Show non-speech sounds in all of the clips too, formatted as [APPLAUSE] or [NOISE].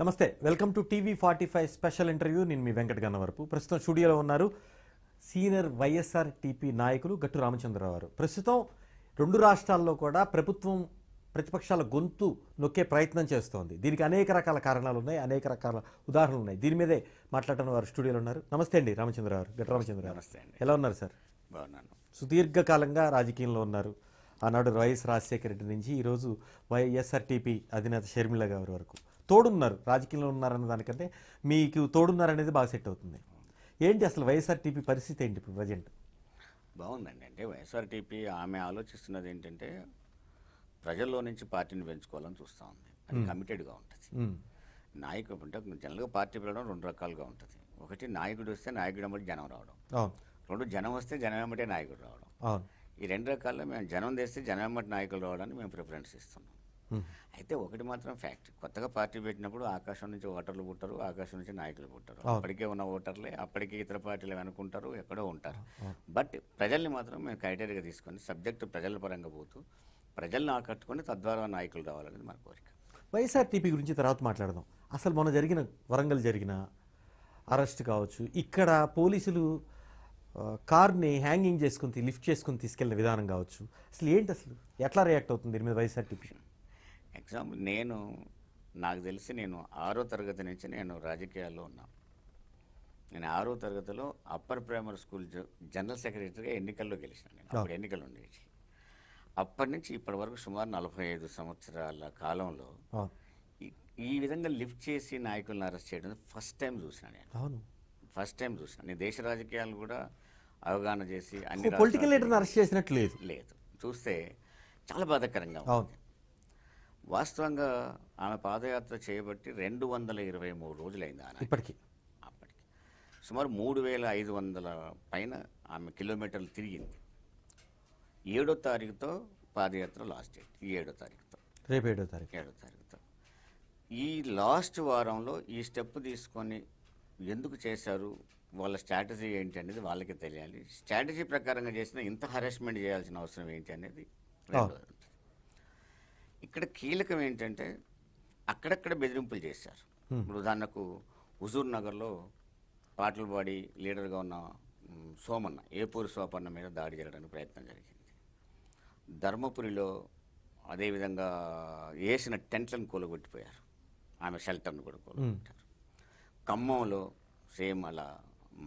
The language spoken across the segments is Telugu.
నమస్తే welcome to TV forty five special interview నేను మీ వెంకట గన్నవరపు ప్రస్తుతం స్టూడియోలో ఉన్నారు సీనియర్ వైఎస్ఆర్ టీపీ నాయకులు గట్టు రామచంద్రరావు గారు ప్రస్తుతం రెండు రాష్ట్రాల్లో కూడా ప్రభుత్వం ప్రతిపక్షాల గొంతు నొక్కే ప్రయత్నం చేస్తోంది దీనికి అనేక రకాల కారణాలు ఉన్నాయి అనేక రకాల ఉదాహరణలు ఉన్నాయి దీని మీదే మాట్లాడటం వారు స్టూడియోలో ఉన్నారు నమస్తే అండి రామచంద్రరావు గట్టు రామచంద్ర నమస్తే అండి ఎలా ఉన్నారు సార్ బాగున్నాను సుదీర్ఘకాలంగా రాజకీయంలో ఉన్నారు ఆనాడు వైఎస్ రాజశేఖర రెడ్డి నుంచి ఈరోజు వైఎస్ఆర్టీపీ అధినేత షర్మిల గారి వరకు తోడున్నారు రాజకీయంలో ఉన్నారన్న దానికంటే మీకు తోడున్నారు అనేది బాగా సెట్ అవుతుంది ఏంటి అసలు వైఎస్ఆర్టీపీ పరిస్థితి ఏంటి ఇప్పుడు ప్రజెంట్ బాగుందండి అంటే వైఎస్ఆర్టీపీ ఆమె ఆలోచిస్తున్నది ఏంటంటే ప్రజల్లో నుంచి పార్టీని పెంచుకోవాలని చూస్తూ ఉంది అది కమిటెడ్గా ఉంటుంది నాయకుడు అంటే జనరల్గా పార్టీ పిలవడం రెండు రకాలుగా ఉంటుంది ఒకటి నాయకుడు వస్తే నాయకుడు అమ్మటి జనం రావడం రెండు జనం వస్తే జనం ఏమంటే నాయకుడు రావడం ఈ రెండు రకాల్లో మేము జనం తెస్తే జనం ఏమంటే నాయకులు రావడానికి మేము ప్రిఫరెన్స్ ఇస్తున్నాం అయితే ఒకటి మాత్రం ఫ్యాక్ట్ కొత్తగా పార్టీ పెట్టినప్పుడు ఆకాశం నుంచి ఓటర్లు పుట్టరు ఆకాశం నుంచి నాయకులు పుట్టరు అప్పటికే ఉన్న ఓటర్లే అప్పటికే ఇతర పార్టీలు వెనుకుంటారు ఎక్కడో ఉంటారు బట్ ప్రజల్ని మాత్రం మేము క్రైటీరియాగా తీసుకొని సబ్జెక్టు ప్రజల పరంగా పోతూ ప్రజల్ని ఆకట్టుకొని తద్వారా నాయకులు రావాలనేది మన కోరిక వైఎస్ఆర్టీపీ గురించి తర్వాత మాట్లాడదాం అసలు మొన్న జరిగిన వరంగల్ జరిగిన అరెస్ట్ కావచ్చు ఇక్కడ పోలీసులు కార్ని హ్యాంగింగ్ చేసుకుని లిఫ్ట్ చేసుకుని తీసుకెళ్లిన విధానం కావచ్చు అసలు ఏంటి అసలు ఎట్లా రియాక్ట్ అవుతుంది దీని మీద వైఎస్ఆర్టీపీ ఎగ్జాంపుల్ నేను నాకు తెలిసి నేను ఆరో తరగతి నుంచి నేను రాజకీయాల్లో ఉన్నా నేను ఆరో తరగతిలో అప్పర్ ప్రైమరీ స్కూల్ జనరల్ సెక్రటరీగా ఎన్నికల్లో గెలిచిన నేను అప్పుడు ఎన్నికలు ఉండేవి అప్పటి నుంచి ఇప్పటి వరకు సుమారు నలభై ఐదు సంవత్సరాల కాలంలో ఈ విధంగా లిఫ్ట్ చేసి నాయకులను అరెస్ట్ చేయడం ఫస్ట్ టైం చూసిన నేను ఫస్ట్ టైం చూసిన నేను దేశ రాజకీయాలు కూడా అవగాహన చేసి అన్ని పొలిటికల్ లీడర్ అరెస్ట్ చేసినట్టు లేదు లేదు చూస్తే చాలా బాధాకరంగా ఉంది వాస్తవంగా ఆమె పాదయాత్ర చేయబట్టి రెండు వందల ఇరవై మూడు రోజులైంది ఆయన ఇప్పటికీ అప్పటికి సుమారు మూడు వేల ఐదు వందల పైన ఆమె కిలోమీటర్లు తిరిగింది ఏడో తారీఖుతో పాదయాత్ర లాస్ట్ డేట్ ఈ ఏడో తారీఖుతో రేపు ఏడో తారీఖు ఏడో తారీఖుతో ఈ లాస్ట్ వారంలో ఈ స్టెప్ తీసుకొని ఎందుకు చేశారు వాళ్ళ స్ట్రాటజీ ఏంటి అనేది వాళ్ళకి తెలియాలి స్ట్రాటజీ ప్రకారంగా చేసిన ఇంత హరాస్మెంట్ చేయాల్సిన అవసరం ఏంటి అనేది ఇక్కడ కీలకం ఏంటంటే అక్కడక్కడ బెదిరింపులు చేశారు ఇప్పుడు ఉదాహరణకు హుజూర్ నగర్లో పాటలు పాడి లీడర్గా ఉన్న సోమన్న ఏపూరి సోపన్న మీద దాడి జరగడానికి ప్రయత్నం జరిగింది ధర్మపురిలో అదేవిధంగా వేసిన టెంట్లను కూలగొట్టిపోయారు ఆమె షెల్టర్ను కూడా కూలగొట్టారు ఖమ్మంలో సేమ్ అలా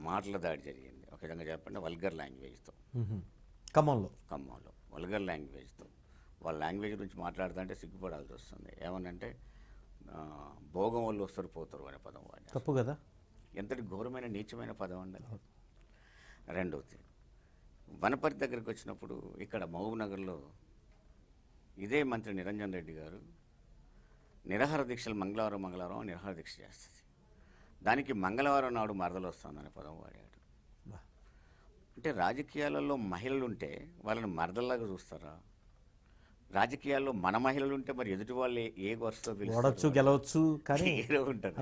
మాటల దాడి జరిగింది ఒక విధంగా చెప్పండి వల్గర్ లాంగ్వేజ్తో ఖమ్మంలో ఖమ్మంలో వల్గర్ లాంగ్వేజ్తో వాళ్ళ లాంగ్వేజ్ గురించి మాట్లాడుతుంటే సిగ్గుపడాల్సి వస్తుంది ఏమనంటే భోగం వాళ్ళు వస్తారు పోతారు అనే పదం వాడి తప్పు కదా ఎంతటి ఘోరమైన నీచమైన పదం అండి రెండవది వనపర్తి దగ్గరికి వచ్చినప్పుడు ఇక్కడ మహబూబ్నగర్లో ఇదే మంత్రి నిరంజన్ రెడ్డి గారు నిరహార దీక్షలు మంగళవారం మంగళవారం నిరహార దీక్ష చేస్తుంది దానికి మంగళవారం నాడు మరదలు వస్తుందనే పదం వాడాడు అంటే రాజకీయాలలో మహిళలుంటే వాళ్ళని మరదల్లాగా చూస్తారా రాజకీయాల్లో మన మహిళలు ఉంటే మరి ఎదుటి వాళ్ళే ఏ గొర్రెతో పిలుస్తారు గెలవచ్చు కానీ ఉంటారు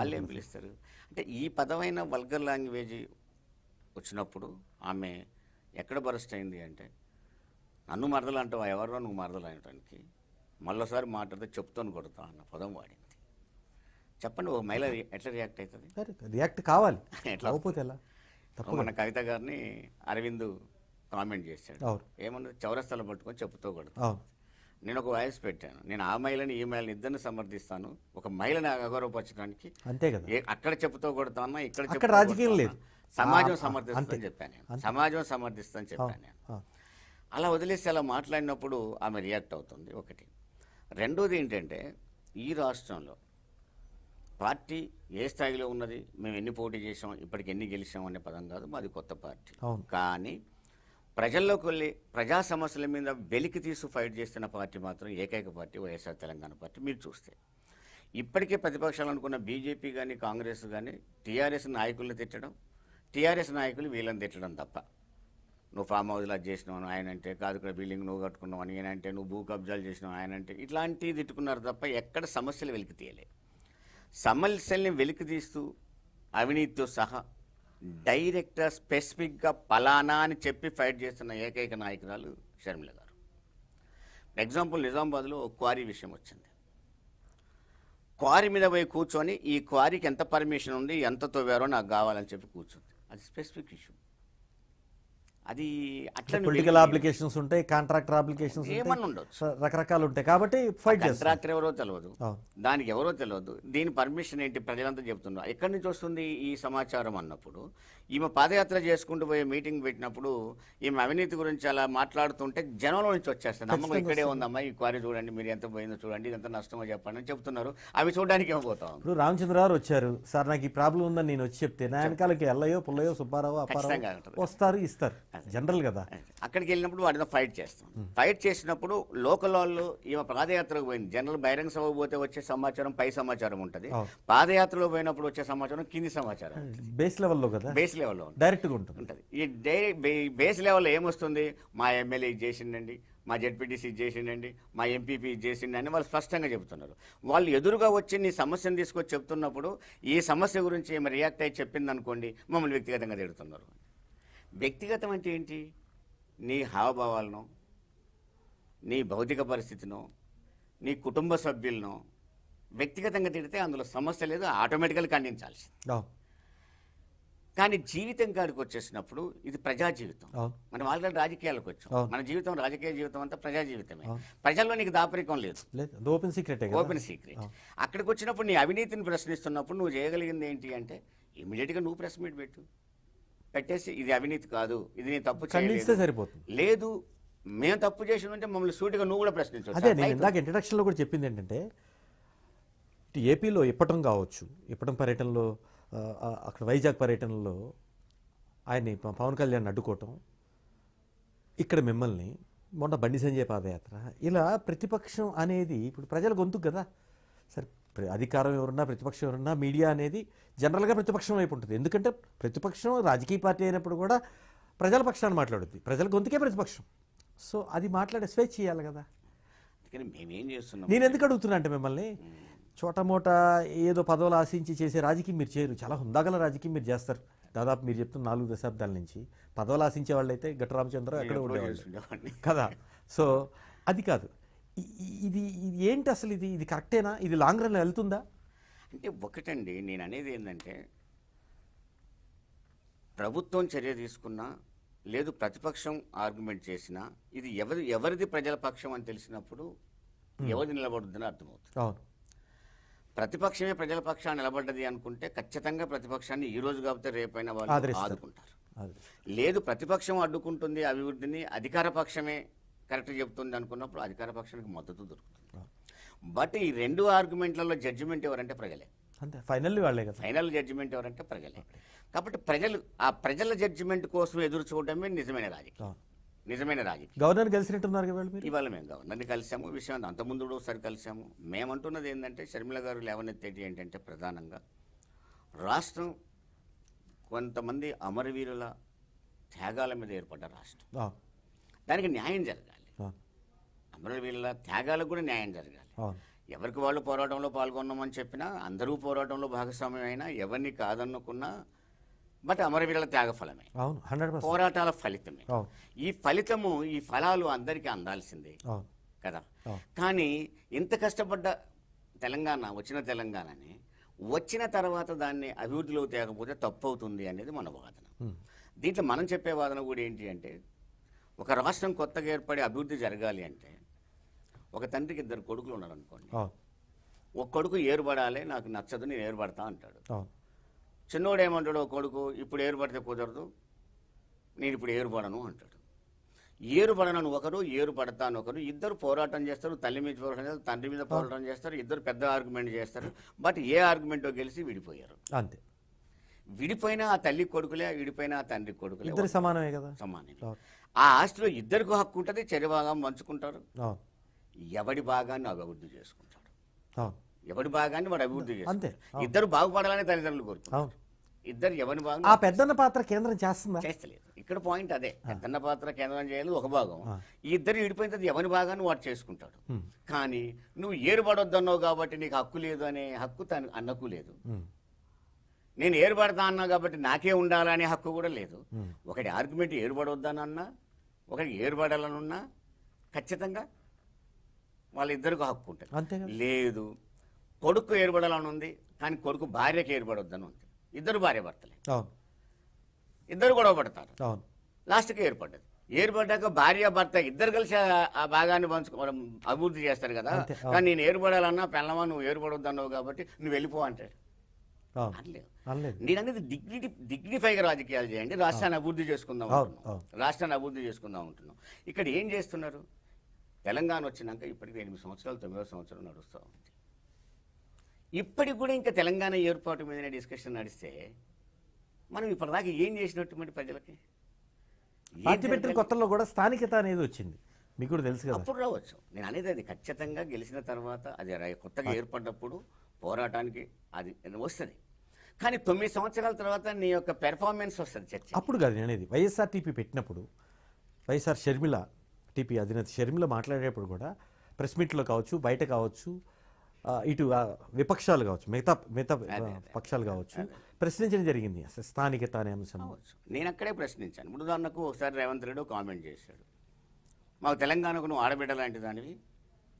వాళ్ళు ఏం పిలుస్తారు అంటే ఈ పదమైన వల్గర్ లాంగ్వేజ్ వచ్చినప్పుడు ఆమె ఎక్కడ బరస్ట్ అయింది అంటే నన్ను మరదలు అంటావు ఎవరో నువ్వు మరదలు అనడానికి మళ్ళీసారి మాట్లాడితే చెప్తాను కొడతా అన్న పదం వాడింది చెప్పండి ఒక మహిళ ఎట్లా రియాక్ట్ అవుతుంది రియాక్ట్ కావాలి [LAUGHS] ఎట్లా అవుపోతే ఎలా మన కవిత గారిని అరవిందు కామెంట్ చేశాడు ఏమన్నా చౌరస్థలం పట్టుకొని చెప్పుతూ కూడా నేను ఒక వాయిస్ పెట్టాను నేను ఆ మహిళని ఈ మహిళని ఇద్దరిని సమర్థిస్తాను ఒక మహిళని అగౌరవపరచడానికి అంతే కదా అక్కడ చెప్పుతూ కొడతామా ఇక్కడ రాజకీయం లేదు సమాజం సమర్థిస్తుందని చెప్పాను నేను సమాజం సమర్థిస్తుందని చెప్పాను నేను అలా వదిలేసి అలా మాట్లాడినప్పుడు ఆమె రియాక్ట్ అవుతుంది ఒకటి రెండోది ఏంటంటే ఈ రాష్ట్రంలో పార్టీ ఏ స్థాయిలో ఉన్నది మేము ఎన్ని పోటీ చేసాం ఇప్పటికి ఎన్ని గెలిచాం అనే పదం కాదు మాది కొత్త పార్టీ కానీ ప్రజల్లోకి వెళ్ళి ప్రజా సమస్యల మీద వెలికి తీసి ఫైట్ చేస్తున్న పార్టీ మాత్రం ఏకైక పార్టీ వైఎస్ఆర్ తెలంగాణ పార్టీ మీరు చూస్తే ఇప్పటికే ప్రతిపక్షాలు అనుకున్న బీజేపీ కానీ కాంగ్రెస్ కానీ టీఆర్ఎస్ నాయకులను తిట్టడం టీఆర్ఎస్ నాయకులు వీళ్ళని తిట్టడం తప్ప నువ్వు ఫామ్ హౌస్ అది చేసినావు ఆయన అంటే కాదు ఇక్కడ బిల్డింగ్ నువ్వు కట్టుకున్నావు అని అంటే నువ్వు భూ కబ్జాలు చేసినావు ఆయన అంటే ఇట్లాంటివి తిట్టుకున్నారు తప్ప ఎక్కడ సమస్యలు వెలికి తీయలే సమస్యల్ని వెలికి తీస్తూ అవినీతితో సహా డైరెక్ట్గా స్పెసిఫిక్గా పలానా అని చెప్పి ఫైట్ చేస్తున్న ఏకైక నాయకురాలు షర్మిల గారు ఎగ్జాంపుల్ నిజామాబాద్లో ఒక క్వారీ విషయం వచ్చింది క్వారీ మీద పోయి కూర్చొని ఈ క్వారీకి ఎంత పర్మిషన్ ఉంది ఎంత తవ్వారో నాకు కావాలని చెప్పి కూర్చుంది అది స్పెసిఫిక్ ఇష్యూ అది అట్లా పొలిటికల్ అప్లికేషన్స్ ఉంటాయి కాంట్రాక్టర్ అప్లికేషన్స్ ఏమన్నా ఉండొచ్చు రకరకాలు ఉంటాయి కాబట్టి ఫైట్ కాంట్రాక్టర్ ఎవరో తెలియదు దానికి ఎవరో తెలియదు దీని పర్మిషన్ ఏంటి ప్రజలంతా చెప్తున్నారు ఎక్కడి నుంచి వస్తుంది ఈ సమాచారం అన్నప్పుడు ఈమె పాదయాత్ర చేసుకుంటూ పోయి మీటింగ్ పెట్టినప్పుడు ఈమె అవినీతి గురించి అలా మాట్లాడుతుంటే జనంలో నుంచి వచ్చేస్తుంది అమ్మ ఇక్కడే ఉందమ్మా ఈ క్వారీ చూడండి మీరు ఎంత పోయిందో చూడండి ఎంత నష్టమో చెప్పండి అని చెప్తున్నారు అవి చూడడానికి ఏమో పోతాం ఇప్పుడు రామచంద్రరావు వచ్చారు సార్ నాకు ఈ ప్రాబ్లం ఉందని నేను వచ్చి చెప్తే నా వెనకాలకి ఎల్లయో పుల్లయో సుబ్బారావు వస్తారు ఇస్తారు జనరల్ కదా అక్కడికి వెళ్ళినప్పుడు వాటితో ఫైట్ చేస్తాం ఫైట్ చేసినప్పుడు లోకల్ వాళ్ళు ఈమె పాదయాత్రకు పోయింది జనరల్ బహిరంగ సభకు పోతే వచ్చే సమాచారం పై సమాచారం ఉంటుంది పాదయాత్రలో పోయినప్పుడు వచ్చే సమాచారం కింది సమాచారం బేస్ లెవెల్లో కదా బేస్ లెవెల్లో డైరెక్ట్గా ఉంటుంది ఉంటుంది ఈ డైరెక్ట్ బేస్ లెవెల్లో ఏమొస్తుంది మా ఎమ్మెల్యే ఇది చేసిండండి మా జెడ్పీటీసీ ఇది చేసిండండి మా ఎంపీపీ ఇది చేసిండి అని వాళ్ళు స్పష్టంగా చెప్తున్నారు వాళ్ళు ఎదురుగా వచ్చి నీ సమస్యను తీసుకొచ్చి చెప్తున్నప్పుడు ఈ సమస్య గురించి ఏమి రియాక్ట్ అయ్యి చెప్పిందనుకోండి మమ్మల్ని వ్యక్తిగతంగా తిడుతున్నారు వ్యక్తిగతం అంటే ఏంటి నీ హావభావాలను నీ భౌతిక పరిస్థితినో నీ కుటుంబ సభ్యులను వ్యక్తిగతంగా తిడితే అందులో సమస్య లేదు ఆటోమేటికల్గా ఖండించాల్సింది కానీ జీవితం కాడికి వచ్చేసినప్పుడు ఇది ప్రజా జీవితం మనం ఆల్రెడీ రాజకీయాలకు వచ్చాం మన జీవితం రాజకీయ జీవితం అంతా ప్రజా జీవితమే ప్రజల్లో నీకు దాపరికం లేదు ఓపెన్ సీక్రెట్ ఓపెన్ సీక్రెట్ అక్కడికి వచ్చినప్పుడు నీ అవినీతిని ప్రశ్నిస్తున్నప్పుడు నువ్వు చేయగలిగింది ఏంటి అంటే గా నువ్వు ప్రెస్ మీట్ పెట్టు పెట్టేసి ఇది అవినీతి కాదు ఇది నేను తప్పు సరిపోతుంది లేదు మేము తప్పు చేసిన ఉంటే మమ్మల్ని సూటిగా నువ్వు కూడా ప్రశ్నించవచ్చు ఇంట్రడక్షన్ లో కూడా చెప్పింది ఏంటంటే ఏపీలో ఇప్పటం కావచ్చు ఇప్పటం పర్యటనలో అక్కడ వైజాగ్ పర్యటనలో ఆయన్ని పవన్ కళ్యాణ్ అడ్డుకోవటం ఇక్కడ మిమ్మల్ని మొన్న బండి సంజయ్ పాదయాత్ర ఇలా ప్రతిపక్షం అనేది ఇప్పుడు ప్రజల గొంతు కదా సరే అధికారం ఎవరున్నా ప్రతిపక్షం ఎవరున్నా మీడియా అనేది జనరల్గా ప్రతిపక్షం వైపు ఉంటుంది ఎందుకంటే ప్రతిపక్షం రాజకీయ పార్టీ అయినప్పుడు కూడా ప్రజల పక్షాన్ని మాట్లాడుద్ది ప్రజల గొంతుకే ప్రతిపక్షం సో అది మాట్లాడే స్వేచ్ఛ ఇవ్వాలి కదా నేను ఎందుకు అడుగుతున్నా అంటే మిమ్మల్ని చోటమోట ఏదో పదవులు ఆశించి చేసే రాజకీయం మీరు చేయరు చాలా హుందాగల రాజకీయం మీరు చేస్తారు దాదాపు మీరు చెప్తున్న నాలుగు దశాబ్దాల నుంచి పదవులు ఆశించే వాళ్ళైతే గట్ట రామచంద్ర ఎక్కడ కదా సో అది కాదు ఇది ఇది ఏంటి అసలు ఇది ఇది కరెక్టేనా ఇది లాంగ్ రన్ వెళ్తుందా అంటే ఒకటండి నేను అనేది ఏంటంటే ప్రభుత్వం చర్య తీసుకున్నా లేదు ప్రతిపక్షం ఆర్గ్యుమెంట్ చేసినా ఇది ఎవరి ఎవరిది ప్రజల పక్షం అని తెలిసినప్పుడు ఎవరిది నిలబడుతుందని అర్థమవుతుంది ప్రతిపక్షమే ప్రజల పక్షాన్ని నిలబడ్డది అనుకుంటే ఖచ్చితంగా ప్రతిపక్షాన్ని ఈ రోజు కాబట్టి రేపైనా వాళ్ళు ఆదుకుంటారు లేదు ప్రతిపక్షం అడ్డుకుంటుంది అభివృద్ధిని అధికార పక్షమే కరెక్ట్ చెబుతుంది అనుకున్నప్పుడు అధికార పక్షానికి మద్దతు దొరుకుతుంది బట్ ఈ రెండు ఆర్గ్యుమెంట్లలో జడ్జిమెంట్ ఎవరంటే ప్రజలే అంటే ఫైనల్ ఫైనల్ జడ్జిమెంట్ ఎవరంటే ప్రజలే కాబట్టి ప్రజలు ఆ ప్రజల జడ్జిమెంట్ కోసం ఎదురు చూడటమే నిజమైన రాజకీయం నిజమైన రాజకీయం గవర్నర్ కలిసినట్టున్నారు ఇవాళ మేము గవర్నర్ని కలిసాము విషయం అంతకుముందు ఒకసారి కలిసాము మేమంటున్నది ఏంటంటే షర్మిల గారు లేవనెత్తేటి ఏంటంటే ప్రధానంగా రాష్ట్రం కొంతమంది అమరవీరుల త్యాగాల మీద ఏర్పడ్డ రాష్ట్రం దానికి న్యాయం జరగాలి అమరవీరుల త్యాగాలకు కూడా న్యాయం జరగాలి ఎవరికి వాళ్ళు పోరాటంలో పాల్గొన్నామని చెప్పినా అందరూ పోరాటంలో భాగస్వామ్యం అయినా ఎవరిని కాదనుకున్నా బట్ అమరవీరుల త్యాగ ఫలమే పోరాటాల ఫలితమే ఈ ఫలితము ఈ ఫలాలు అందరికీ అందాల్సిందే కదా కానీ ఇంత కష్టపడ్డ తెలంగాణ వచ్చిన తెలంగాణని వచ్చిన తర్వాత దాన్ని అభివృద్ధిలో తేకపోతే తప్పు అవుతుంది అనేది మన వాదన దీంట్లో మనం చెప్పే వాదన కూడా ఏంటి అంటే ఒక రాష్ట్రం కొత్తగా ఏర్పడి అభివృద్ధి జరగాలి అంటే ఒక తండ్రికి ఇద్దరు కొడుకులు ఉన్నారనుకోండి ఒక కొడుకు ఏర్పడాలి నాకు నచ్చదు నేను ఏర్పడతా అంటాడు చిన్నోడు ఏమంటాడో కొడుకు ఇప్పుడు ఏర్పడితే కుదరదు నేను ఇప్పుడు ఏర్పడను అంటాడు ఏరుపడనని ఒకరు ఏరుపడతాను ఒకరు ఇద్దరు పోరాటం చేస్తారు తల్లి మీద పోరాటం చేస్తారు తండ్రి మీద పోరాటం చేస్తారు ఇద్దరు పెద్ద ఆర్గ్యుమెంట్ చేస్తారు బట్ ఏ ఆర్గ్యుమెంటో గెలిచి విడిపోయారు అంతే విడిపోయినా ఆ తల్లి కొడుకులే విడిపోయినా ఆ తండ్రి కొడుకులే ఇద్దరు సమానమే కదా సమానమే ఆ ఆస్తిలో ఇద్దరికి హక్కు ఉంటుంది చెరి భాగం పంచుకుంటారు ఎవడి భాగాన్ని అభివృద్ధి చేసుకుంటాడు ఎవరి భాగాన్ని వాడు అభివృద్ధి అంతే ఇద్దరు బాగుపడాలని తల్లిదండ్రులు కోరుతున్నారు ఇద్దరు ఎవరి భాగం ఆ పెద్దన్న పాత్ర కేంద్రం చేస్తుందా చేస్తలేదు ఇక్కడ పాయింట్ అదే పెద్దన్న పాత్ర కేంద్రం చేయాలి ఒక భాగం ఈ ఇద్దరు విడిపోయిన తర్వాత ఎవరి భాగాన్ని వాడు చేసుకుంటాడు కానీ నువ్వు ఏర్పడొద్దన్నావు కాబట్టి నీకు హక్కు లేదు అనే హక్కు తను అన్నకు లేదు నేను ఏర్పడతా అన్నా కాబట్టి నాకే ఉండాలనే హక్కు కూడా లేదు ఒకటి ఆర్గ్యుమెంట్ ఏర్పడొద్దానన్నా ఒకటి ఏర్పడాలనున్నా ఖచ్చితంగా వాళ్ళిద్దరికి హక్కు ఉంటుంది లేదు కొడుకు ఏర్పడాలని ఉంది కానీ కొడుకు భార్యకి ఏర్పడొద్దని ఉంది ఇద్దరు భార్య భర్తలే ఇద్దరు గొడవ పడతారు లాస్ట్కి ఏర్పడ్డది ఏర్పడ్డాక భార్య భర్త ఇద్దరు కలిసి ఆ భాగాన్ని పంచుకోవడం అభివృద్ధి చేస్తారు కదా కానీ నేను ఏర్పడాలన్నా పిల్లమా నువ్వు ఏర్పడొద్దన్నావు కాబట్టి నువ్వు వెళ్ళిపో అంటాడు నేను అనేది డిగ్నిటీ డిగ్నిఫైగా రాజకీయాలు చేయండి రాష్ట్రాన్ని అభివృద్ధి చేసుకుందాం రాష్ట్రాన్ని అభివృద్ధి చేసుకుందాం అంటున్నాం ఇక్కడ ఏం చేస్తున్నారు తెలంగాణ వచ్చినాక ఇప్పటికి ఎనిమిది సంవత్సరాలు తొమ్మిదో సంవత్సరం నడుస్తూ ఉంది ఇప్పటికి కూడా ఇంకా తెలంగాణ ఏర్పాటు మీద డిస్కషన్ నడిస్తే మనం ఇప్పటిదాకా ఏం మరి ప్రజలకి పార్టీ పెట్టిన కొత్తలో కూడా స్థానికత అనేది వచ్చింది మీకు కూడా తెలుసు అప్పుడు రావచ్చు నేను అనేది అది ఖచ్చితంగా గెలిచిన తర్వాత అది కొత్తగా ఏర్పడినప్పుడు పోరాటానికి అది వస్తుంది కానీ తొమ్మిది సంవత్సరాల తర్వాత నీ యొక్క పెర్ఫార్మెన్స్ వస్తుంది చర్చ అప్పుడు కాదు నేను అనేది వైఎస్ఆర్ టీపీ పెట్టినప్పుడు వైఎస్ఆర్ షర్మిల టీపీ అధినేత షర్మిల మాట్లాడేటప్పుడు కూడా ప్రెస్ మీట్లో కావచ్చు బయట కావచ్చు ఇటు విపక్షాలు కావచ్చు మిగతా మిగతా పక్షాలు కావచ్చు ప్రశ్నించడం జరిగింది అసలు స్థానికత అనే అంశం నేను అక్కడే ప్రశ్నించాను ఇప్పుడు దాన్నకు ఒకసారి రేవంత్ రెడ్డి కామెంట్ చేశాడు మాకు తెలంగాణకు నువ్వు ఆడబిడ్డ లాంటి దానివి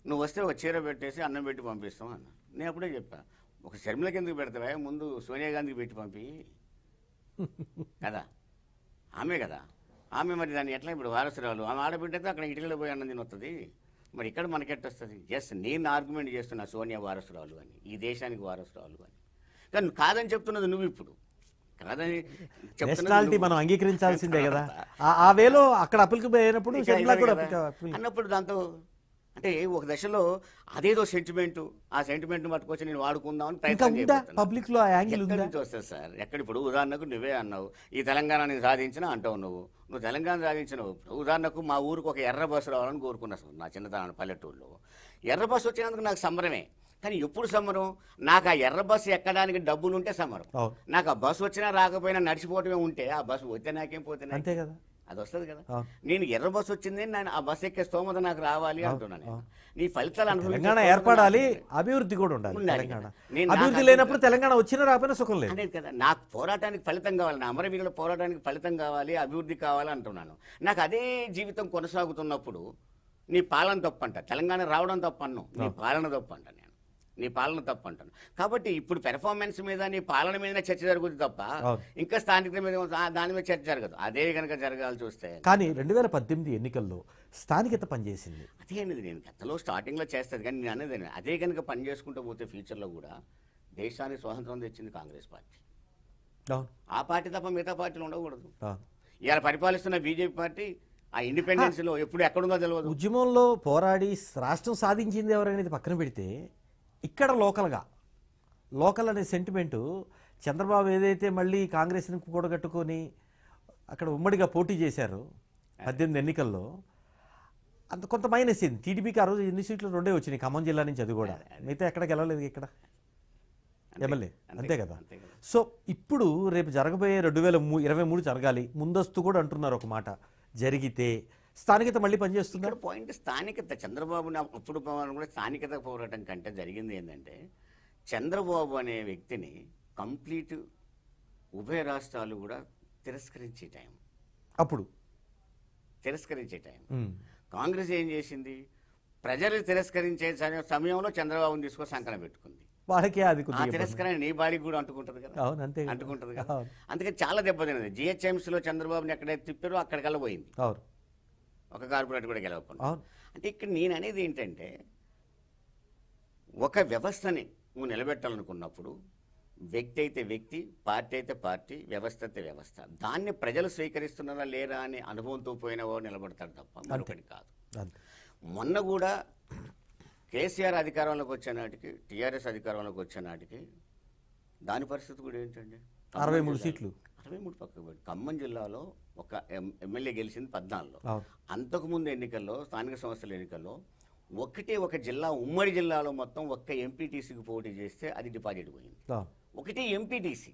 నువ్వు వస్తే ఒక చీర పెట్టేసి అన్నం పెట్టి పంపిస్తావు అన్న నేను అప్పుడే చెప్పాను ఒక శర్మిల ఎందుకు పెడతావా ముందు సోనియా గాంధీకి పెట్టి పంపి కదా ఆమె కదా ఆమె మరి దాన్ని ఎట్లా ఇప్పుడు వారసురాలు ఆమె ఆడబిడ్డతో అక్కడ ఇటుకలో పోయి అన్నం వస్తుంది మరి ఇక్కడ వస్తుంది జస్ట్ నేను ఆర్గ్యుమెంట్ చేస్తున్నా సోనియా వారసురాలు అని ఈ దేశానికి వారసురాలు అని కానీ కాదని చెప్తున్నది నువ్వు ఇప్పుడు కాదని మనం అంగీకరించాల్సిందే కదా [LAUGHS] ఆ వేలో అక్కడ అప్పలికి అన్నప్పుడు దాంతో అంటే ఒక దశలో అదేదో సెంటిమెంట్ ఆ సెంటిమెంట్ పట్టుకొచ్చి నేను వాడుకుందాం అని ప్రయత్నం పబ్లిక్ లో నుంచి సార్ ఎక్కడ ఇప్పుడు ఉదాహరణకు నువ్వే అన్నావు ఈ తెలంగాణ నేను సాధించిన అంటావు నువ్వు నువ్వు తెలంగాణ సాధించినవు ఉదాహరణకు మా ఊరికి ఒక ఎర్ర బస్సు రావాలని కోరుకున్నా సార్ నా చిన్నతనం పల్లెటూరులో ఎర్ర బస్సు వచ్చినందుకు నాకు సంబరమే కానీ ఎప్పుడు సమరం నాకు ఆ ఎర్ర బస్సు ఎక్కడానికి డబ్బులు ఉంటే సమరం నాకు ఆ బస్సు వచ్చినా రాకపోయినా నడిచిపోవటమే ఉంటే ఆ బస్సు వచ్చే నాకేం పోతే అంతే కదా అది వస్తుంది కదా నేను ఎర్ర బస్సు వచ్చింది నేను ఆ బస్సు ఎక్కే స్తోమత నాకు రావాలి అంటున్నాను నీ ఫలితాలు తెలంగాణ ఏర్పడాలి అభివృద్ధి కూడా ఉండాలి అభివృద్ధి లేనప్పుడు తెలంగాణ వచ్చిన రాకపోయినా సుఖం లేదు అనేది కదా నాకు పోరాటానికి ఫలితం కావాలి నా అమరవీరుల పోరాటానికి ఫలితం కావాలి అభివృద్ధి కావాలి అంటున్నాను నాకు అదే జీవితం కొనసాగుతున్నప్పుడు నీ పాలన తప్పంట తెలంగాణ రావడం తప్పన్ను నీ పాలన తప్పంట నీ పాలన తప్పు అంటాను కాబట్టి ఇప్పుడు పెర్ఫార్మెన్స్ మీద నీ పాలన మీద చర్చ జరుగుతుంది తప్ప ఇంకా స్థానిక మీద దాని మీద చర్చ జరగదు అదే కనుక జరగాలి చూస్తే కానీ రెండు వేల పద్దెనిమిది ఎన్నికల్లో స్థానికత పనిచేసింది అదే అనేది నేను గతంలో స్టార్టింగ్లో చేస్తాను కానీ నేను అనేది అదే కనుక పని చేసుకుంటూ పోతే ఫ్యూచర్లో కూడా దేశానికి స్వాతంత్రం తెచ్చింది కాంగ్రెస్ పార్టీ ఆ పార్టీ తప్ప మిగతా పార్టీలు ఉండకూడదు ఇవాళ పరిపాలిస్తున్న బీజేపీ పార్టీ ఆ ఇండిపెండెన్స్ లో ఎప్పుడు ఎక్కడుందో తెలియదు ఉద్యమంలో పోరాడి రాష్ట్రం సాధించింది ఎవరనేది పక్కన పెడితే ఇక్కడ లోకల్గా లోకల్ అనే సెంటిమెంటు చంద్రబాబు ఏదైతే మళ్ళీ కాంగ్రెస్ని కూడగట్టుకొని అక్కడ ఉమ్మడిగా పోటీ చేశారు పద్దెనిమిది ఎన్నికల్లో అంత కొంత మైనస్ అయింది టీడీపీకి ఆ రోజు ఎన్ని సీట్లు రెండే వచ్చినాయి ఖమ్మం జిల్లా నుంచి అది కూడా మిగతా ఎక్కడ గెలవలేదు ఇక్కడ ఎమ్మెల్యే అంతే కదా సో ఇప్పుడు రేపు జరగబోయే రెండు వేల ఇరవై మూడు జరగాలి ముందస్తు కూడా అంటున్నారు ఒక మాట జరిగితే స్థానికత మళ్ళీ పనిచేస్తుంది పాయింట్ స్థానికత చంద్రబాబు అప్పుడు పవన్ కూడా స్థానికత పోరాటం కంటే జరిగింది ఏంటంటే చంద్రబాబు అనే వ్యక్తిని కంప్లీట్ ఉభయ రాష్ట్రాలు కూడా తిరస్కరించే టైం అప్పుడు తిరస్కరించే టైం కాంగ్రెస్ ఏం చేసింది ప్రజలు తిరస్కరించే సమయంలో చంద్రబాబుని తీసుకొని సంకలం పెట్టుకుంది వాళ్ళకి అది తిరస్కరణ నీ బాడీకి కూడా అంటుకుంటది కదా అంటుకుంటుంది అంటుకుంటది కదా అందుకని చాలా దెబ్బతిన్నది జిహెచ్ఎంసీ లో చంద్రబాబుని ఎక్కడైతే తిప్పారో అక్కడికల్లా పోయింది ఒక కార్పొరేట్ కూడా గెలవకుండా అంటే ఇక్కడ నేను అనేది ఏంటంటే ఒక వ్యవస్థని నువ్వు నిలబెట్టాలనుకున్నప్పుడు వ్యక్తి అయితే వ్యక్తి పార్టీ అయితే పార్టీ వ్యవస్థ అయితే వ్యవస్థ దాన్ని ప్రజలు స్వీకరిస్తున్నారా లేరా అనే అనుభవంతో పోయిన వాడు తప్ప మరొకటి కాదు మొన్న కూడా కేసీఆర్ అధికారంలోకి వచ్చే నాటికి టీఆర్ఎస్ అధికారంలోకి వచ్చే నాటికి దాని పరిస్థితి కూడా ఏంటండి అరవై మూడు సీట్లు మాత్రమే మూడు పక్కకు ఖమ్మం జిల్లాలో ఒక ఎమ్మెల్యే గెలిచింది పద్నాలుగులో అంతకుముందు ఎన్నికల్లో స్థానిక సంస్థల ఎన్నికల్లో ఒకటే ఒక జిల్లా ఉమ్మడి జిల్లాలో మొత్తం ఒక్క ఎంపీటీసీకి పోటీ చేస్తే అది డిపాజిట్ పోయింది ఒకటే ఎంపీటీసీ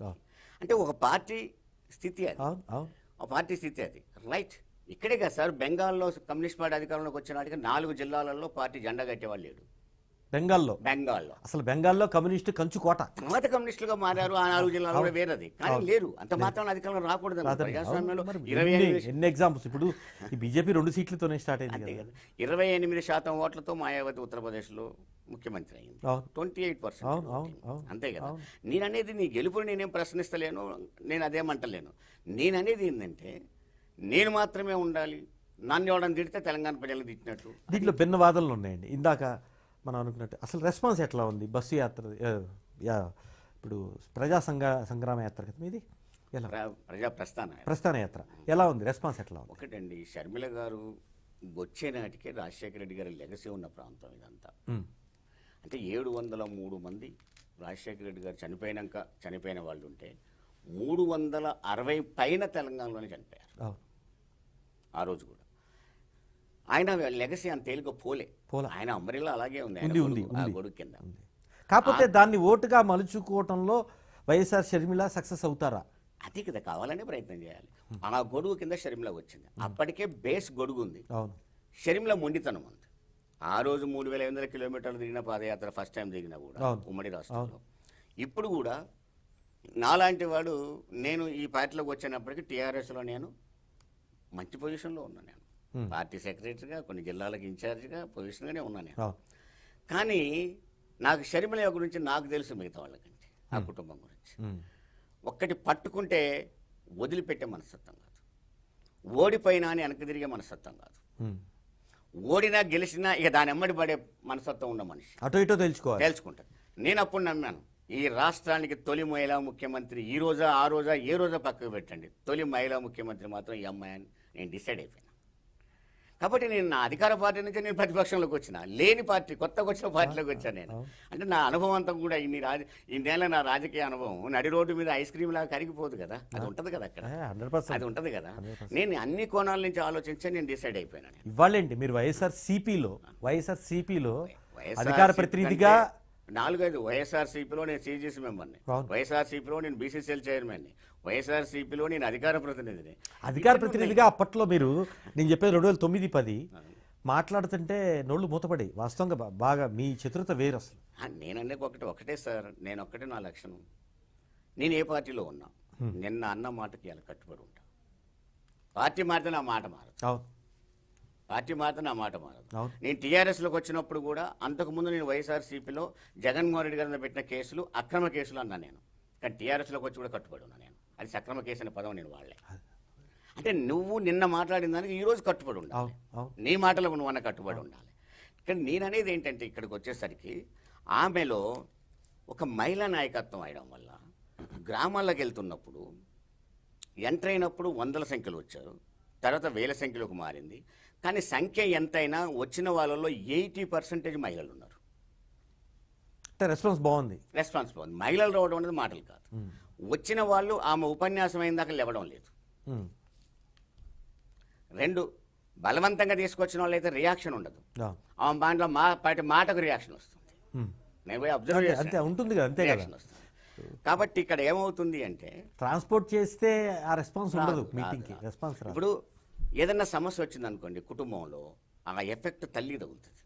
అంటే ఒక పార్టీ స్థితి అది ఆ పార్టీ స్థితి అది రైట్ ఇక్కడే కదా సార్ బెంగాల్లో కమ్యూనిస్ట్ పార్టీ అధికారంలోకి వచ్చినాటికి నాలుగు జిల్లాలలో పార్టీ జెండా కట్టేవాళ్ళు లేడు బెంగాల్లో బెంగాల్లో అసలు బెంగాల్లో కమ్యూనిస్ట్ కోట తర్వాత గా మారారు ఆ నాలుగు జిల్లాలు కూడా వేరేది కానీ లేరు అంత మాత్రం అధికారంలో రాకూడదు ఎన్ని ఎగ్జాంపుల్స్ ఇప్పుడు ఈ బీజేపీ రెండు సీట్లతోనే స్టార్ట్ అయింది ఇరవై ఎనిమిది శాతం ఓట్లతో మాయావతి ఉత్తరప్రదేశ్లో ముఖ్యమంత్రి అయింది ట్వంటీ ఎయిట్ పర్సెంట్ అంతే కదా నేననేది నీ గెలుపుని నేనేం ప్రశ్నిస్తలేను నేను అంటలేను నేననేది ఏంటంటే నేను మాత్రమే ఉండాలి నన్ను ఎవడని తిడితే తెలంగాణ ప్రజలు తిట్టినట్టు దీంట్లో భిన్న వాదనలు ఉన్నాయండి ఇందాక మనం అనుకున్నట్టు అసలు రెస్పాన్స్ ఎట్లా ఉంది బస్సు యాత్ర ఇప్పుడు ప్రజా సంఘ సంగ్రామ యాత్ర కదా ఇది ఎలా ప్రజా ప్రస్థాన ప్రస్థాన యాత్ర ఎలా ఉంది రెస్పాన్స్ ఎట్లా ఉంది ఒకటండి షర్మిల గారు వచ్చే నాటికే రాజశేఖర రెడ్డి గారి లెగసీ ఉన్న ప్రాంతం ఇదంతా అంటే ఏడు వందల మూడు మంది రాజశేఖర రెడ్డి గారు చనిపోయినాక చనిపోయిన వాళ్ళు ఉంటే మూడు వందల అరవై పైన తెలంగాణలోనే చనిపోయారు ఆ రోజు కూడా ఆయన లెగసీ అంత తేలిక పోలే పోలే ఆయన అంబరిలో అలాగే ఉంది ఉంది గొడుగు కింద కాకపోతే దాన్ని ఓటుగా మలుచుకోవటంలో వైఎస్ఆర్ షర్మిల సక్సెస్ అవుతారా అది కదా కావాలనే ప్రయత్నం చేయాలి ఆ గొడుగు కింద షర్మిల వచ్చింది అప్పటికే బేస్ గొడుగు ఉంది షర్మిల మొండితనం ఉంది ఆ రోజు మూడు వేల ఎనిమిది వందల కిలోమీటర్లు దిగిన పాదయాత్ర ఫస్ట్ టైం దిగినా కూడా ఉమ్మడి రాష్ట్రంలో ఇప్పుడు కూడా నాలాంటి వాడు నేను ఈ పార్టీలోకి వచ్చినప్పటికీ టీఆర్ఎస్లో నేను మంచి పొజిషన్లో ఉన్నాను నేను పార్టీ సెక్రటరీగా కొన్ని జిల్లాలకు ఇన్ఛార్జ్గా పొజిషన్గానే ఉన్నాను కానీ నాకు షర్మిల గురించి నాకు తెలుసు మిగతా వాళ్ళకంటే ఆ కుటుంబం గురించి ఒక్కటి పట్టుకుంటే వదిలిపెట్టే మనస్తత్వం కాదు ఓడిపోయినా అని వెనక తిరిగే మనస్తత్వం కాదు ఓడినా గెలిచినా ఇక దాని ఎమ్మడి పడే మనస్తత్వం ఉన్న మనిషి అటు ఇటు తెలుసుకో తెలుసుకుంటాను నేను అప్పుడు నమ్మాను ఈ రాష్ట్రానికి తొలి మహిళా ముఖ్యమంత్రి ఈ రోజా ఆ రోజా ఏ రోజా పక్కకు పెట్టండి తొలి మహిళా ముఖ్యమంత్రి మాత్రం ఈ అమ్మాయి అని నేను డిసైడ్ అయిపోయాను కాబట్టి నేను నా అధికార పార్టీ నుంచి నేను ప్రతిపక్షంలోకి వచ్చిన లేని పార్టీ కొత్తగా వచ్చిన పార్టీలోకి వచ్చాను నేను అంటే నా అనుభవం అంతా కూడా ఇన్ని రాజ ఇన్నేళ్ళ నా రాజకీయ అనుభవం నడి రోడ్డు మీద ఐస్ క్రీమ్ లాగా కరిగిపోదు కదా అది ఉంటుంది కదా అక్కడ అది ఉంటుంది కదా నేను అన్ని కోణాల నుంచి ఆలోచించి నేను డిసైడ్ అయిపోయాను ఇవ్వాలండి మీరు వైఎస్ఆర్ సిపిలో వైఎస్ఆర్ సిపిలో అధికార ప్రతినిధిగా నాలుగైదు వైఎస్ఆర్సీపీలో నేను సిజిసి మెంబర్ని వైఎస్ఆర్సీపీలో నేను బీసీసీఎల్ చైర్మన్ని వైఎస్ఆర్సీపీలో నేను అధికార ప్రతినిధిని అధికార ప్రతినిధిగా అప్పట్లో మీరు నేను చెప్పేది రెండు వేల తొమ్మిది పది మాట్లాడుతుంటే నోళ్ళు మూతపడి వాస్తవంగా బాగా మీ చతురత వేరు అసలు నేననే ఒకటి ఒకటే సార్ నేను ఒక్కటే నా లక్షణం నేను ఏ పార్టీలో ఉన్నా నిన్న అన్న మాటకి అలా కట్టుబడి ఉంటా పార్టీ మారితే నా మాట మారదు పార్టీ మారితే నా మాట మారదు నేను టీఆర్ఎస్లోకి వచ్చినప్పుడు కూడా అంతకుముందు నేను వైఎస్ఆర్సీపీలో జగన్మోహన్ రెడ్డి గారిని పెట్టిన కేసులు అక్రమ కేసులు అన్నా నేను కానీ టీఆర్ఎస్లోకి వచ్చి కూడా కట్టుబడి ఉన్నా నేను అది సక్రమ కేసు అనే పదం నేను వాళ్ళే అంటే నువ్వు నిన్న మాట్లాడిన దానికి ఈరోజు కట్టుబడి ఉండాలి నీ మాటలకు నువ్వు అన్న కట్టుబడి ఉండాలి కానీ నేననేది ఏంటంటే ఇక్కడికి వచ్చేసరికి ఆమెలో ఒక మహిళా నాయకత్వం అయ్యడం వల్ల గ్రామాల్లోకి వెళ్తున్నప్పుడు ఎంటర్ అయినప్పుడు వందల సంఖ్యలు వచ్చారు తర్వాత వేల సంఖ్యలోకి మారింది కానీ సంఖ్య ఎంతైనా వచ్చిన వాళ్ళలో ఎయిటీ పర్సెంటేజ్ మహిళలు ఉన్నారు రెస్పాన్స్ బాగుంది రెస్పాన్స్ బాగుంది మహిళలు రావడం అనేది మాటలు కాదు వచ్చిన వాళ్ళు ఆమె ఉపన్యాసం అయిన దాకా లేవడం లేదు రెండు బలవంతంగా తీసుకొచ్చిన వాళ్ళు అయితే రియాక్షన్ ఉండదు ఆమె దాంట్లో మా మాటకు రియాక్షన్ వస్తుంది నేను పోయి అబ్జర్వ్ ఉంటుంది రియాక్షన్ వస్తుంది కాబట్టి ఇక్కడ ఏమవుతుంది అంటే ట్రాన్స్పోర్ట్ చేస్తే ఆ రెస్పాన్స్ ఉండదు రెస్పాన్స్ ఇప్పుడు ఏదన్నా సమస్య వచ్చింది అనుకోండి కుటుంబంలో ఆ ఎఫెక్ట్ తల్లి తగులుతుంది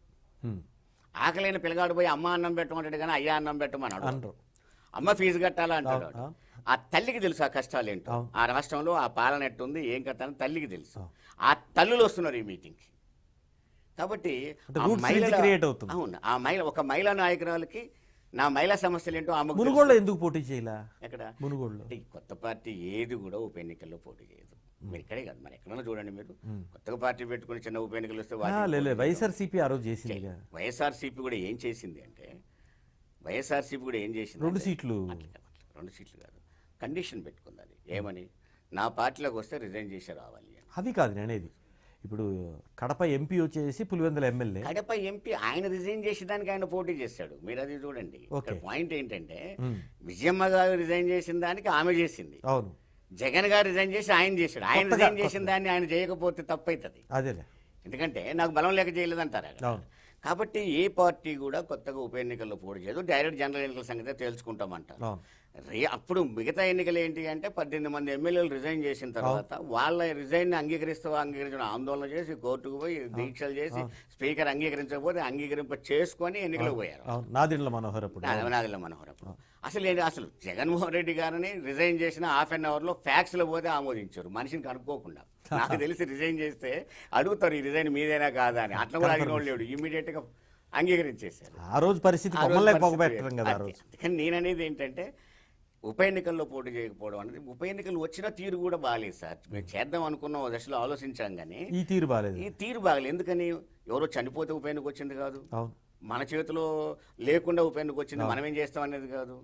ఆకలైన పిల్లగాడు పోయి అమ్మ అన్నం పెట్టమంటాడు కానీ అయ్యా అన్నం పెట్టమని అమ్మ ఫీజు కట్టాలా అంటాడు ఆ తల్లికి తెలుసు ఆ కష్టాలు ఏంటో ఆ రాష్ట్రంలో ఆ పాలన ఎట్టుంది ఏం కథ అని తల్లికి తెలుసు ఆ తల్లులు వస్తున్నారు ఈ మీటింగ్కి కాబట్టి అవును ఆ మహిళ ఒక మహిళా నాయకురాలకి నా మహిళా సమస్యలు ఏంటో ఆమె మునుగోడులో ఎందుకు పోటీ చేయాలి ఎక్కడ కొత్త పార్టీ ఏది కూడా ఉప ఎన్నికల్లో పోటీ చేయదు మీరు ఇక్కడే కాదు మరి ఎక్కడన్నా చూడండి మీరు కొత్తగా పార్టీ పెట్టుకుని చిన్న ఉప ఎన్నికలు వస్తే వైఎస్ఆర్సీపీ ఆ రోజు చేసింది వైఎస్ఆర్సీపీ కూడా ఏం చేసింది అంటే వైఎస్ఆర్సీపీ కూడా ఏం చేసింది రెండు సీట్లు రెండు సీట్లు కాదు కండిషన్ పెట్టుకుందని ఏమని నా పార్టీలోకి వస్తే రిజైన్ చేసి రావాలి అది కాదు నేనేది ఇప్పుడు కడప ఎంపీ వచ్చేసి పులివెందుల ఎమ్మెల్యే కడప ఎంపీ ఆయన రిజైన్ చేసి దానికి ఆయన పోటీ చేశాడు మీరు అది చూడండి పాయింట్ ఏంటంటే విజయమ్మ గారు రిజైన్ చేసిన దానికి ఆమె చేసింది అవును జగన్ గారు రిజైన్ చేసి ఆయన చేశాడు ఆయన రిజైన్ చేసిన దాన్ని ఆయన చేయకపోతే తప్పైతుంది అదేలే ఎందుకంటే నాకు బలం లేక చేయలేదంటారు అక్కడ కాబట్టి ఏ పార్టీ కూడా కొత్తగా ఉప ఎన్నికల్లో పోటీ చేయదు డైరెక్ట్ జనరల్ ఎన్నికల సంగతి తెలుసుకుంటామంటారు రే అప్పుడు మిగతా ఎన్నికలు ఏంటి అంటే పద్దెనిమిది మంది ఎమ్మెల్యేలు రిజైన్ చేసిన తర్వాత వాళ్ళ రిజైన్ అంగీకరిస్తూ అంగీకరించడం ఆందోళన చేసి కోర్టుకు పోయి దీక్షలు చేసి స్పీకర్ అంగీకరించకపోతే అంగీకరింప చేసుకొని ఎన్నికలకు పోయారు నాదిళ్ళ మనోహర్ నాదిళ్ళ మనోహర్ అసలు ఏంటి అసలు జగన్మోహన్ రెడ్డి గారిని రిజైన్ చేసిన హాఫ్ అన్ అవర్లో ఫ్యాక్స్లో పోతే ఆమోదించారు మనిషిని కనుక్కోకుండా నాకు తెలిసి రిజైన్ చేస్తే అడుగుతారు ఈ రిజైన్ మీదైనా కాదా అని అట్లా కూడా అడిగిన వాళ్ళు లేడు గా అంగీకరించేశారు ఆ రోజు పరిస్థితి నేననేది ఏంటంటే ఉప ఎన్నికల్లో పోటీ చేయకపోవడం అనేది ఉప ఎన్నికలు వచ్చిన తీరు కూడా బాగాలేదు సార్ మేము hmm. చేద్దాం అనుకున్న దశలో ఆలోచించాం కానీ ఈ తీరు బాగాలేదు ఈ తీరు బాగాలేదు ఎందుకని ఎవరో చనిపోతే ఉప ఎన్నిక వచ్చింది కాదు మన చేతిలో లేకుండా ఉప ఎన్నిక వచ్చింది మనం ఏం చేస్తాం అనేది కాదు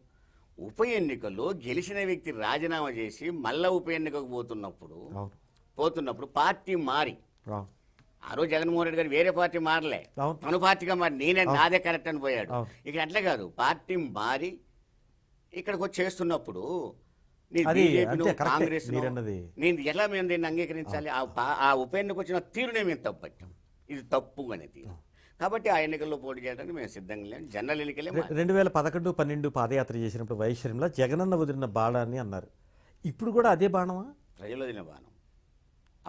ఉప ఎన్నికలో గెలిచిన వ్యక్తి రాజీనామా చేసి మళ్ళా ఉప ఎన్నికకు పోతున్నప్పుడు పోతున్నప్పుడు పార్టీ మారి ఆ రోజు జగన్మోహన్ రెడ్డి గారు వేరే పార్టీ మారలే తను పార్టీగా మారి నేనే నాదే కరెక్ట్ అని పోయాడు ఇక అట్లే కాదు పార్టీ మారి ఇక్కడికి వచ్చి చేస్తున్నప్పుడు కాంగ్రెస్ నేను ఎలా మేము దీన్ని అంగీకరించాలి ఆ ఉప ఎన్నిక వచ్చిన తీరునే మేము తప్పు పట్టాం ఇది తప్పు అనేది కాబట్టి ఆ ఎన్నికల్లో పోటీ చేయడానికి మేము సిద్ధంగా లేము జనరల్ ఎన్నికలు రెండు వేల పదకొండు పన్నెండు పాదయాత్ర చేసినప్పుడు వైశ్వర్యంలో జగనన్న వదిలిన బాణాన్ని అన్నారు ఇప్పుడు కూడా అదే బాణమా ప్రజలు వదిలిన బాణం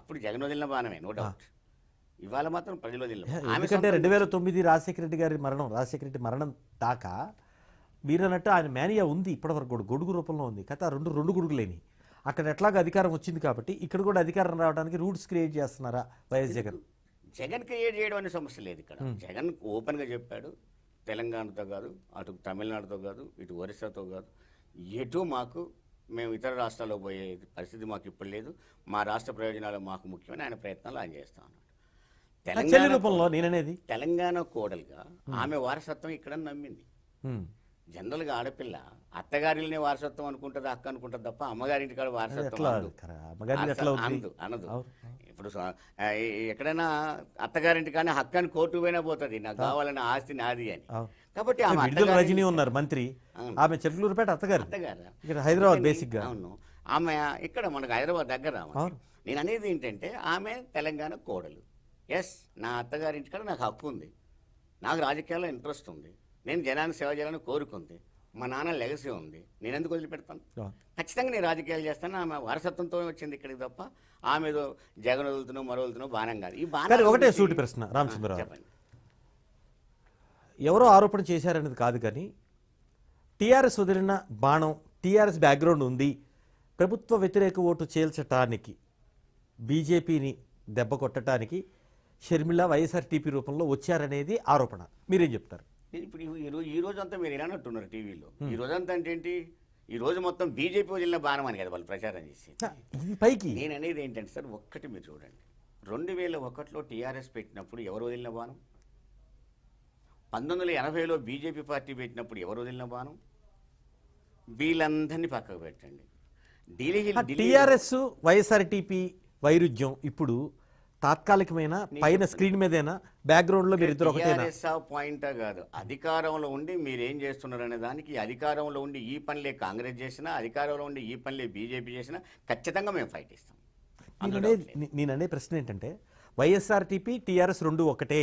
అప్పుడు జగన్ వదిలిన బాణమే నో డౌట్ ఇవాళ మాత్రం ప్రజలు వదిలిన ఎందుకంటే రెండు వేల తొమ్మిది రాజశేఖర రెడ్డి గారి మరణం రాజశేఖర రెడ్డి మరణం దాకా మీరన్నట్టు ఆయన మేనియా ఉంది ఇప్పటివరకు కూడా గొడుగు రూపంలో ఉంది కథ రెండు రెండు గొడుగులేని అక్కడ ఎట్లాగ అధికారం వచ్చింది కాబట్టి ఇక్కడ కూడా అధికారం రావడానికి రూట్స్ క్రియేట్ చేస్తున్నారా వైఎస్ జగన్ జగన్ క్రియేట్ చేయడం అనే సమస్య లేదు ఇక్కడ జగన్ ఓపెన్గా చెప్పాడు తెలంగాణతో కాదు అటు తమిళనాడుతో కాదు ఇటు ఒరిస్సాతో కాదు ఎటు మాకు మేము ఇతర రాష్ట్రాల్లో పోయే పరిస్థితి మాకు ఇప్పుడు లేదు మా రాష్ట్ర ప్రయోజనాలు మాకు ముఖ్యమని ఆయన ప్రయత్నాలు ఆయన చేస్తా ఉన్నాడు తెలంగాణ రూపంలో నేననేది తెలంగాణ కోడలుగా ఆమె వారసత్వం ఇక్కడ నమ్మింది జనరల్గా ఆడపిల్ల అత్తగారిని వారసత్వం అనుకుంటుంది అక్క అనుకుంటుంది తప్ప అమ్మగారింటి కాడ వారసత్వం అనదు అనదు ఇప్పుడు ఎక్కడైనా అత్తగారింటి కానీ హక్కు అని కోర్టు పోయినా పోతుంది నాకు కావాలని ఆస్తి నాది అని కాబట్టి ఆమె రజనీ ఉన్నారు మంత్రి ఆమె చెట్లూరుపేట అత్తగారు అత్తగారు హైదరాబాద్ బేసిక్ గా అవును ఆమె ఇక్కడ మనకు హైదరాబాద్ దగ్గర నేను అనేది ఏంటంటే ఆమె తెలంగాణ కోడలు ఎస్ నా అత్తగారింటి కాడ నాకు హక్కు ఉంది నాకు రాజకీయాల్లో ఇంట్రెస్ట్ ఉంది నేను జనాన్ని సేవ చేయాలని కోరుకుంది మా నాన్న లెగసీ ఉంది నేను ఎందుకు వదిలిపెడతాను ఖచ్చితంగా నేను రాజకీయాలు చేస్తాను ఆమె వారసత్వంతో వచ్చింది ఇక్కడికి తప్ప ఆమె ఏదో జగన్ వదులుతున్నావు మరో వదులుతున్నావు బాణం కాదు ఈ బాణం ఒకటే సూటి ప్రశ్న రామచంద్రరావు ఎవరో ఆరోపణ చేశారనేది కాదు కానీ టీఆర్ఎస్ వదిలిన బాణం టీఆర్ఎస్ బ్యాక్గ్రౌండ్ ఉంది ప్రభుత్వ వ్యతిరేక ఓటు చేల్చటానికి బీజేపీని దెబ్బ కొట్టడానికి షర్మిల వైఎస్ఆర్టీపీ రూపంలో వచ్చారనేది ఆరోపణ మీరేం చెప్తారు ఇప్పుడు రోజు ఈ రోజు అంతా మీరు ఇలానట్టున్నారు టీవీలో ఈ రోజంతా అంటే ఏంటి ఈ రోజు మొత్తం బీజేపీ వదిలిన బాణం అని కదా వాళ్ళు ప్రచారం చేసి పైకి నేను అనేది ఏంటంటే సార్ ఒక్కటి మీరు చూడండి రెండు వేల ఒకటిలో టీఆర్ఎస్ పెట్టినప్పుడు ఎవరు వదిలిన బాణం పంతొమ్మిది వందల ఎనభైలో బీజేపీ పార్టీ పెట్టినప్పుడు ఎవరు వదిలిన బాణం వీళ్ళందరినీ పక్కకు పెట్టండి టీఆర్ఎస్ వైఎస్ఆర్టీపీ వైరుధ్యం ఇప్పుడు తాత్కాలికమైన పైన స్క్రీన్ మీదైనా బ్యాక్గ్రౌండ్ లో మీరు పాయింట్ కాదు అధికారంలో ఉండి మీరు ఏం చేస్తున్నారు అనే దానికి అధికారంలో ఉండి ఈ పనులే కాంగ్రెస్ చేసినా అధికారంలో ఉండి ఈ పనులే బీజేపీ చేసినా ఖచ్చితంగా మేము ఫైట్ ఇస్తాం నేను నేననే ప్రశ్న ఏంటంటే వైఎస్ఆర్టీపీ టీఆర్ఎస్ రెండు ఒకటే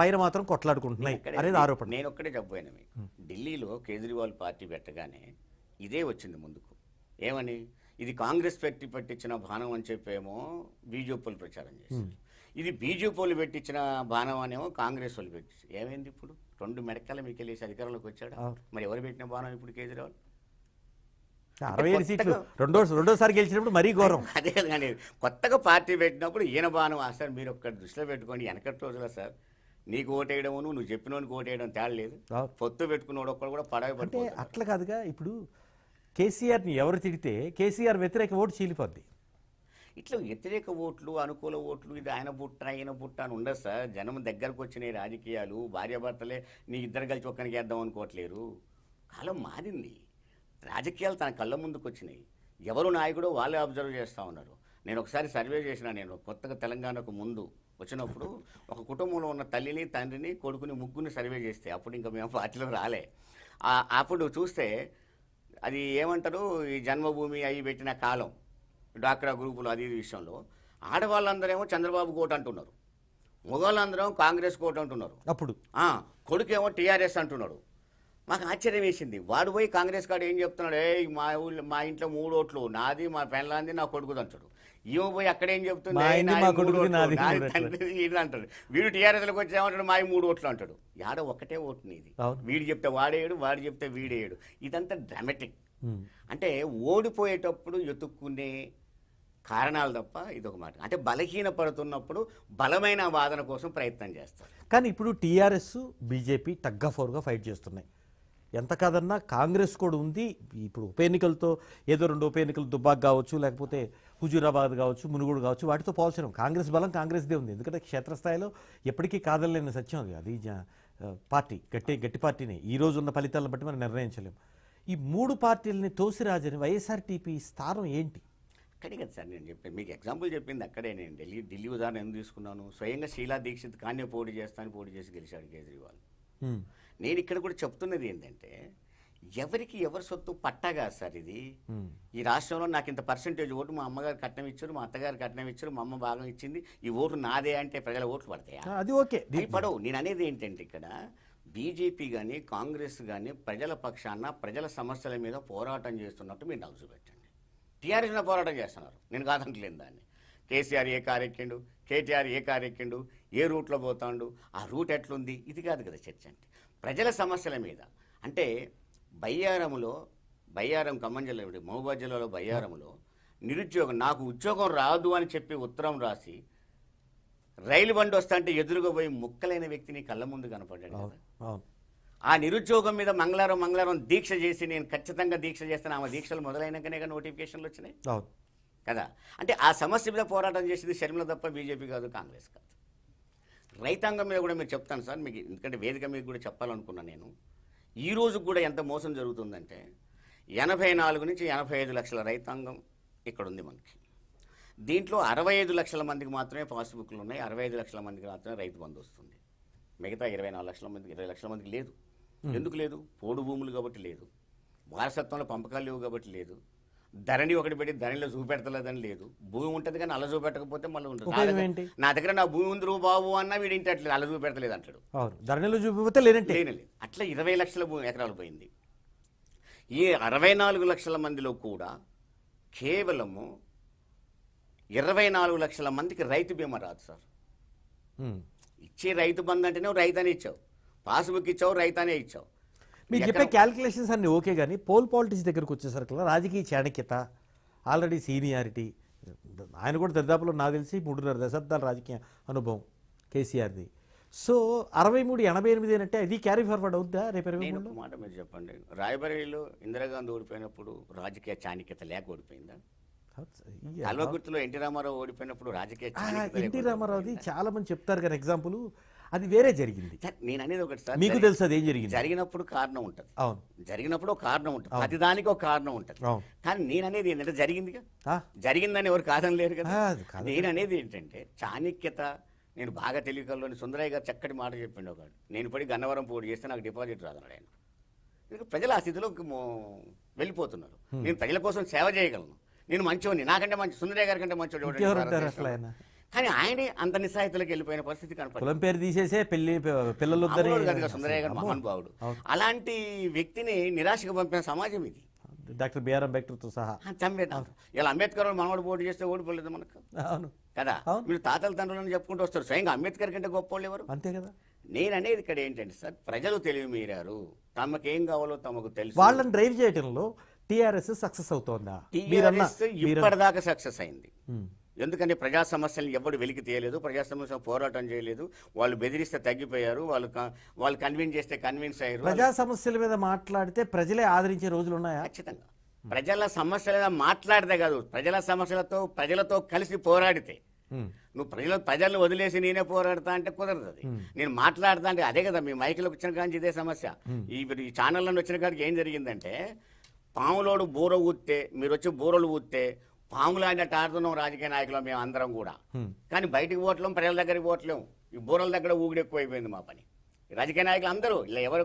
పైన మాత్రం కొట్లాడుకుంటున్నాయి అనేది ఆరోపణ నేను ఒక్కడే చెప్పబోయాను మీకు ఢిల్లీలో కేజ్రీవాల్ పార్టీ పెట్టగానే ఇదే వచ్చింది ముందుకు ఏమని ఇది కాంగ్రెస్ పెట్టి పెట్టించిన బాణం అని చెప్పేమో బీజేపీలు ప్రచారం చేశారు ఇది బీజేపీలు పెట్టించిన బాణం అనేమో కాంగ్రెస్ వాళ్ళు పెట్టించారు ఏమైంది ఇప్పుడు రెండు మెడకల మీకు వెళ్ళేసి అధికారంలోకి వచ్చాడు మరి ఎవరు పెట్టిన బాణం ఇప్పుడు కేజ్రీవాల్ అరవై సీట్లు రెండో రెండోసారి గెలిచినప్పుడు మరీ ఘోరం అదే కానీ కొత్తగా పార్టీ పెట్టినప్పుడు ఈయన బాణం సార్ మీరు ఒక్క దృష్టిలో పెట్టుకోండి వెనకటి రోజుల సార్ నీకు ఓటేయడం నువ్వు చెప్పినోనికి ఓటేయడం తేడలేదు పొత్తు పెట్టుకున్న ఒక్కడు కూడా పడవ అట్లా కాదుగా ఇప్పుడు కేసీఆర్ని ఎవరు తిడితే కేసీఆర్ వ్యతిరేక ఓటు చీలిపోద్ది ఇట్లా వ్యతిరేక ఓట్లు అనుకూల ఓట్లు ఇది ఆయన పుట్ట ఆయన పుట్ట అని ఉండదు సార్ జనం దగ్గరకు వచ్చిన రాజకీయాలు భార్యాభర్తలే నీ ఇద్దరు కలిసి ఒక్కరికి వేద్దాం అనుకోవట్లేరు కాలం మారింది రాజకీయాలు తన కళ్ళ ముందుకు వచ్చినాయి ఎవరు నాయకుడో వాళ్ళే అబ్జర్వ్ చేస్తూ ఉన్నారు నేను ఒకసారి సర్వే చేసిన నేను కొత్తగా తెలంగాణకు ముందు వచ్చినప్పుడు ఒక కుటుంబంలో ఉన్న తల్లిని తండ్రిని కొడుకుని ముగ్గురిని సర్వే చేస్తే అప్పుడు ఇంకా మేము పార్టీలో రాలే అప్పుడు చూస్తే అది ఏమంటారు ఈ జన్మభూమి అవి పెట్టిన కాలం డాక్రా గ్రూపులు అది విషయంలో ఆడవాళ్ళందరేమో చంద్రబాబు కోట అంటున్నారు మొగవాళ్ళందరం కాంగ్రెస్ కోట అంటున్నారు అప్పుడు కొడుకేమో టీఆర్ఎస్ అంటున్నాడు మాకు ఆశ్చర్యం వేసింది వాడు పోయి కాంగ్రెస్ కాడు ఏం చెప్తున్నాడు ఏ మా ఊళ్ళో మా ఇంట్లో మూడు ఓట్లు నాది మా పెళ్ళాంది నా కొడుకుది అంటాడు ఇవ్వ పోయి అక్కడేం చెప్తుంది అంటాడు వీడు టీఆర్ఎస్లోకి వచ్చామంటాడు మావి మూడు ఓట్లు అంటాడు యాడ ఒకటే ఓటు నీది వీడు చెప్తే వాడేయడు వాడు చెప్తే వీడేయడు ఇదంతా డ్రామాటిక్ అంటే ఓడిపోయేటప్పుడు ఎతుక్కునే కారణాలు తప్ప ఇదొక మాట అంటే బలహీన పడుతున్నప్పుడు బలమైన వాదన కోసం ప్రయత్నం చేస్తారు కానీ ఇప్పుడు టీఆర్ఎస్ బీజేపీ తగ్గ ఫోర్గా ఫైట్ చేస్తున్నాయి ఎంత కాదన్నా కాంగ్రెస్ కూడా ఉంది ఇప్పుడు ఉప ఎన్నికలతో ఏదో రెండు ఉప ఎన్నికలు దుబ్బాక్ కావచ్చు లేకపోతే హుజూరాబాద్ కావచ్చు మునుగోడు కావచ్చు వాటితో పోల్చడం కాంగ్రెస్ బలం కాంగ్రెస్దే ఉంది ఎందుకంటే క్షేత్రస్థాయిలో ఎప్పటికీ కాదలేని సత్యం అది అది పార్టీ గట్టి గట్టి పార్టీనే ఈ రోజు ఉన్న ఫలితాలను బట్టి మనం నిర్ణయించలేము ఈ మూడు పార్టీలని తోసిరాజని వైఎస్ఆర్టీపీ స్థానం ఏంటి అక్కడే కదా సార్ నేను చెప్పాను మీకు ఎగ్జాంపుల్ చెప్పింది అక్కడే నేను ఢిల్లీ ఢిల్లీ ఉదాహరణ ఎందుకు తీసుకున్నాను స్వయంగా శీలా దీక్షిత్ కానీ పోటీ చేస్తాను పోటీ చేసి గెలిచాడు కేజ్రీవాల్ నేను ఇక్కడ కూడా చెప్తున్నది ఏంటంటే ఎవరికి ఎవరి సొత్తు పట్టగా సార్ ఇది ఈ రాష్ట్రంలో నాకు ఇంత పర్సంటేజ్ ఓటు మా అమ్మగారు కట్నం ఇచ్చారు మా అత్తగారు కట్నం ఇచ్చారు మా అమ్మ భాగం ఇచ్చింది ఈ ఓటు నాదే అంటే ప్రజల ఓట్లు పడతాయా అది ఓకే పడవు నేను అనేది ఏంటంటే ఇక్కడ బీజేపీ కానీ కాంగ్రెస్ కానీ ప్రజల పక్షాన ప్రజల సమస్యల మీద పోరాటం చేస్తున్నట్టు మీరు నాకు చూపెట్టండి టీఆర్ఎస్ పోరాటం చేస్తున్నారు నేను కాదంటలేను దాన్ని కేసీఆర్ ఏ కార్యక్రమం కేటీఆర్ ఏ కారెక్కిండు ఏ రూట్లో పోతాండు ఆ రూట్ ఎట్లుంది ఇది కాదు కదా చర్చ అంటే ప్రజల సమస్యల మీద అంటే బయ్యారంలో బయ్యారం ఖమ్మం జిల్లా మహబూబాద్ జిల్లాలో బయ్యారంలో నిరుద్యోగం నాకు ఉద్యోగం రాదు అని చెప్పి ఉత్తరం రాసి రైలు బండి వస్తా అంటే ఎదురుగా పోయి ముక్కలైన వ్యక్తిని కళ్ళ ముందు కనపడ్డాడు ఆ నిరుద్యోగం మీద మంగళవారం మంగళవారం దీక్ష చేసి నేను ఖచ్చితంగా దీక్ష చేస్తాను ఆమె దీక్షలు మొదలైనాకనే నోటిఫికేషన్లు వచ్చినాయి కదా అంటే ఆ సమస్య మీద పోరాటం చేసింది శర్మల తప్ప బీజేపీ కాదు కాంగ్రెస్ కాదు రైతాంగం మీద కూడా మీరు చెప్తాను సార్ మీకు ఎందుకంటే వేదిక మీద కూడా చెప్పాలనుకున్నా నేను ఈ కూడా ఎంత మోసం జరుగుతుందంటే ఎనభై నాలుగు నుంచి ఎనభై ఐదు లక్షల రైతాంగం ఇక్కడ ఉంది మనకి దీంట్లో అరవై ఐదు లక్షల మందికి మాత్రమే పాస్బుక్లు ఉన్నాయి అరవై ఐదు లక్షల మందికి మాత్రమే రైతు బంధు వస్తుంది మిగతా ఇరవై నాలుగు లక్షల మందికి ఇరవై లక్షల మందికి లేదు ఎందుకు లేదు పోడు భూములు కాబట్టి లేదు వారసత్వంలో పంపకాలు లేవు కాబట్టి లేదు ధరణి ఒకటి పెట్టి ధరణిలో చూపెడతలేదని లేదు భూమి ఉంటుంది కానీ అలా చూపెట్టకపోతే మళ్ళీ ఉంటుంది నా దగ్గర నా భూమి ఉంది బాబు అన్న వీడు అట్లా అలా చూపెడతలేదు అంటాడు ధరణిలో చూపితే లేదంటే అట్లా ఇరవై లక్షల భూమి ఎకరాలు పోయింది ఈ అరవై నాలుగు లక్షల మందిలో కూడా కేవలము ఇరవై నాలుగు లక్షల మందికి రైతు బీమా రాదు సార్ ఇచ్చే రైతు బంధు అంటేనే రైతానే ఇచ్చావు పాస్బుక్ ఇచ్చావు రైతానే ఇచ్చావు మీరు చెప్పే క్యాల్కులేషన్స్ అన్ని ఓకే కానీ పోల్ పాలిటిక్స్ దగ్గరకు వచ్చేసరికి రాజకీయ చాణక్యత ఆల్రెడీ సీనియారిటీ ఆయన కూడా దరిదాపులో నాకు తెలిసి మూడున్నర దశాబ్దాల రాజకీయ అనుభవం కేసీఆర్ది సో అరవై మూడు ఎనభై ఎనిమిది అంటే అది క్యారీ ఫార్వర్డ్ అవుద్దా రేపు మాట మీరు చెప్పండి రాయబరేలీలో ఇందిరాగాంధీ ఓడిపోయినప్పుడు రాజకీయ చాణిక్యత లేక ఓడిపోయిందా అల్వగుర్తులో ఎన్టీ రామారావు ఓడిపోయినప్పుడు రాజకీయ ఎన్టీ రామారావుది చాలా మంది చెప్తారు కదా ఎగ్జాంపుల్ అది వేరే జరిగింది నేను అనేది ఒకటి మీకు తెలుసు అది ఏం జరిగింది జరిగినప్పుడు కారణం ఉంటుంది జరిగినప్పుడు ఒక కారణం ఉంటుంది ప్రతి దానికి ఒక కారణం ఉంటుంది కానీ నేను అనేది ఏంటంటే జరిగింది జరిగిందని ఎవరు కాదని లేరు కదా నేను అనేది ఏంటంటే చాణిక్యత నేను బాగా తెలివికల్లోని సుందరయ్య గారు చక్కటి మాట చెప్పిండు ఒకడు నేను పడి గన్నవరం పోటీ చేస్తే నాకు డిపాజిట్ రాదన్నాడు ఆయన ఎందుకంటే ప్రజలు ఆ స్థితిలో వెళ్ళిపోతున్నారు నేను ప్రజల కోసం సేవ చేయగలను నేను మంచివాడిని నాకంటే మంచి సుందరయ్య గారి కంటే మంచి కానీ ఆయనే అంత నిస్సాహితులకు వెళ్ళిపోయిన పరిస్థితి కనపడుతుంది పేరు తీసేసే పెళ్లి పిల్లలు సుందరయ్య గారు మహానుభావుడు అలాంటి వ్యక్తిని నిరాశకు పంపిన సమాజం ఇది డాక్టర్ బిఆర్ అంబేద్కర్తో సహా ఇలా అంబేద్కర్ మనవాడు పోటీ చేస్తే ఓడిపోలేదు మనకు అవును కదా మీరు తాతల తండ్రులను చెప్పుకుంటూ వస్తారు స్వయంగా అంబేద్కర్ కంటే గొప్ప వాళ్ళు ఎవరు అంతే కదా నేను అనేది ఇక్కడ ఏంటంటే సార్ ప్రజలు తెలివి మీరారు ఏం కావాలో తమకు తెలుసు వాళ్ళని డ్రైవ్ చేయడంలో టిఆర్ఎస్ సక్సెస్ అవుతోందా టిఆర్ఎస్ ఇప్పటిదాకా సక్సెస్ అయింది ఎందుకంటే ప్రజా సమస్యలు ఎవరు వెలికి తీయలేదు ప్రజా సమస్య పోరాటం చేయలేదు వాళ్ళు బెదిరిస్తే తగ్గిపోయారు వాళ్ళు వాళ్ళు కన్విన్స్ చేస్తే కన్విన్స్ అయ్యారు ప్రజా సమస్యల మీద మాట్లాడితే ప్రజలే ఆదరించే రోజులు ఉన్నాయా ఖచ్చితంగా ప్రజల సమస్యల మీద మాట్లాడితే కాదు ప్రజల సమస్యలతో ప్రజలతో కలిసి పోరాడితే నువ్వు ప్రజలు ప్రజలను వదిలేసి నేనే పోరాడతా అంటే కుదరదు అది నేను మాట్లాడతా అంటే అదే కదా మీ మైకులకు వచ్చిన కానీ ఇదే సమస్య ఈ ఛానళ్ళను వచ్చిన కాడికి ఏం జరిగిందంటే పాములోడు బూర ఊత్తే మీరు వచ్చి బూరలు ఊత్తే పాములాడినట్టు ఆడుతున్నాం రాజకీయ నాయకులు మేము అందరం కూడా కానీ బయటికి పోవట్లేం ప్రజల దగ్గరికి పోవట్లేం ఈ బోరల దగ్గర ఎక్కువైపోయింది మా పని రాజకీయ నాయకులు అందరూ ఇలా ఎవరు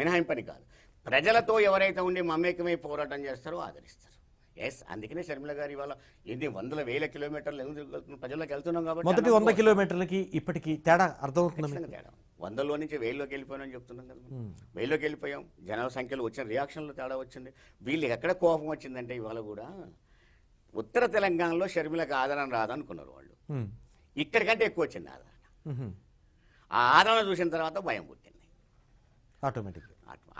మినహాయింపని కాదు ప్రజలతో ఎవరైతే ఉండి మమేకమై పోరాటం చేస్తారో ఆదరిస్తారు ఎస్ అందుకనే షర్మిల గారు ఇవాళ ఎన్ని వందల వేల కిలోమీటర్లు ఎందుకు ప్రజల్లోకి వెళ్తున్నాం కాబట్టి మొదటి వంద కిలోమీటర్లకి ఇప్పటికి తేడా అర్థమవుతుంది తేడా వందల్లో నుంచి వెయ్యిలోకి వెళ్ళిపోయామని చెప్తున్నాం కదా వెయ్యిలోకి వెళ్ళిపోయాం జనాల సంఖ్యలో వచ్చిన రియాక్షన్లో తేడా వచ్చింది వీళ్ళు ఎక్కడ కోపం వచ్చిందంటే ఇవాళ కూడా ఉత్తర తెలంగాణలో షర్మిలకు ఆదరణ రాదనుకున్నారు వాళ్ళు ఇక్కడికంటే ఎక్కువ వచ్చింది ఆదరణ ఆ ఆదరణ చూసిన తర్వాత భయం పుట్టింది ఆటోమేటిక్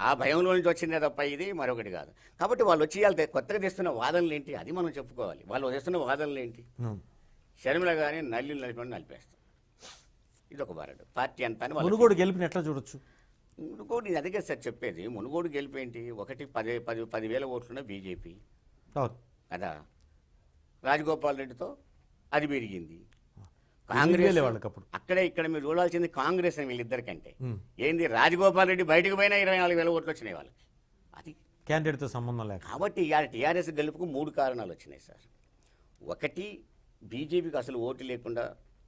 ఆ భయంలో నుంచి వచ్చిందే తప్ప ఇది మరొకటి కాదు కాబట్టి వాళ్ళు వచ్చి వాళ్ళు కొత్తగా తెస్తున్న వాదనలు ఏంటి అది మనం చెప్పుకోవాలి వాళ్ళు తెస్తున్న వాదనలు ఏంటి షర్మిల గారిని నల్లి నలిపి నలిపేస్తాం ఇది ఒక బారడు పార్టీ అంతా మునుగోడు గెలిపిన ఎట్లా చూడొచ్చు మునుగోడు ఇది అదిగే సార్ చెప్పేది మునుగోడు గెలిపేంటి ఒకటి పది పది పదివేల ఓట్లున్న బీజేపీ కదా రాజగోపాల్ రెడ్డితో అది పెరిగింది కాంగ్రెస్ అక్కడే ఇక్కడ మీరు చూడాల్సింది కాంగ్రెస్ అని వీళ్ళిద్దరికంటే ఏంది రాజగోపాల్ రెడ్డి బయటకు పోయినా ఇరవై నాలుగు వేల ఓట్లు వచ్చినాయి వాళ్ళకి అది క్యాండిడేట్తో సంబంధం లేదు కాబట్టి టీఆర్ఎస్ గెలుపుకు మూడు కారణాలు వచ్చినాయి సార్ ఒకటి బీజేపీకి అసలు ఓటు లేకుండా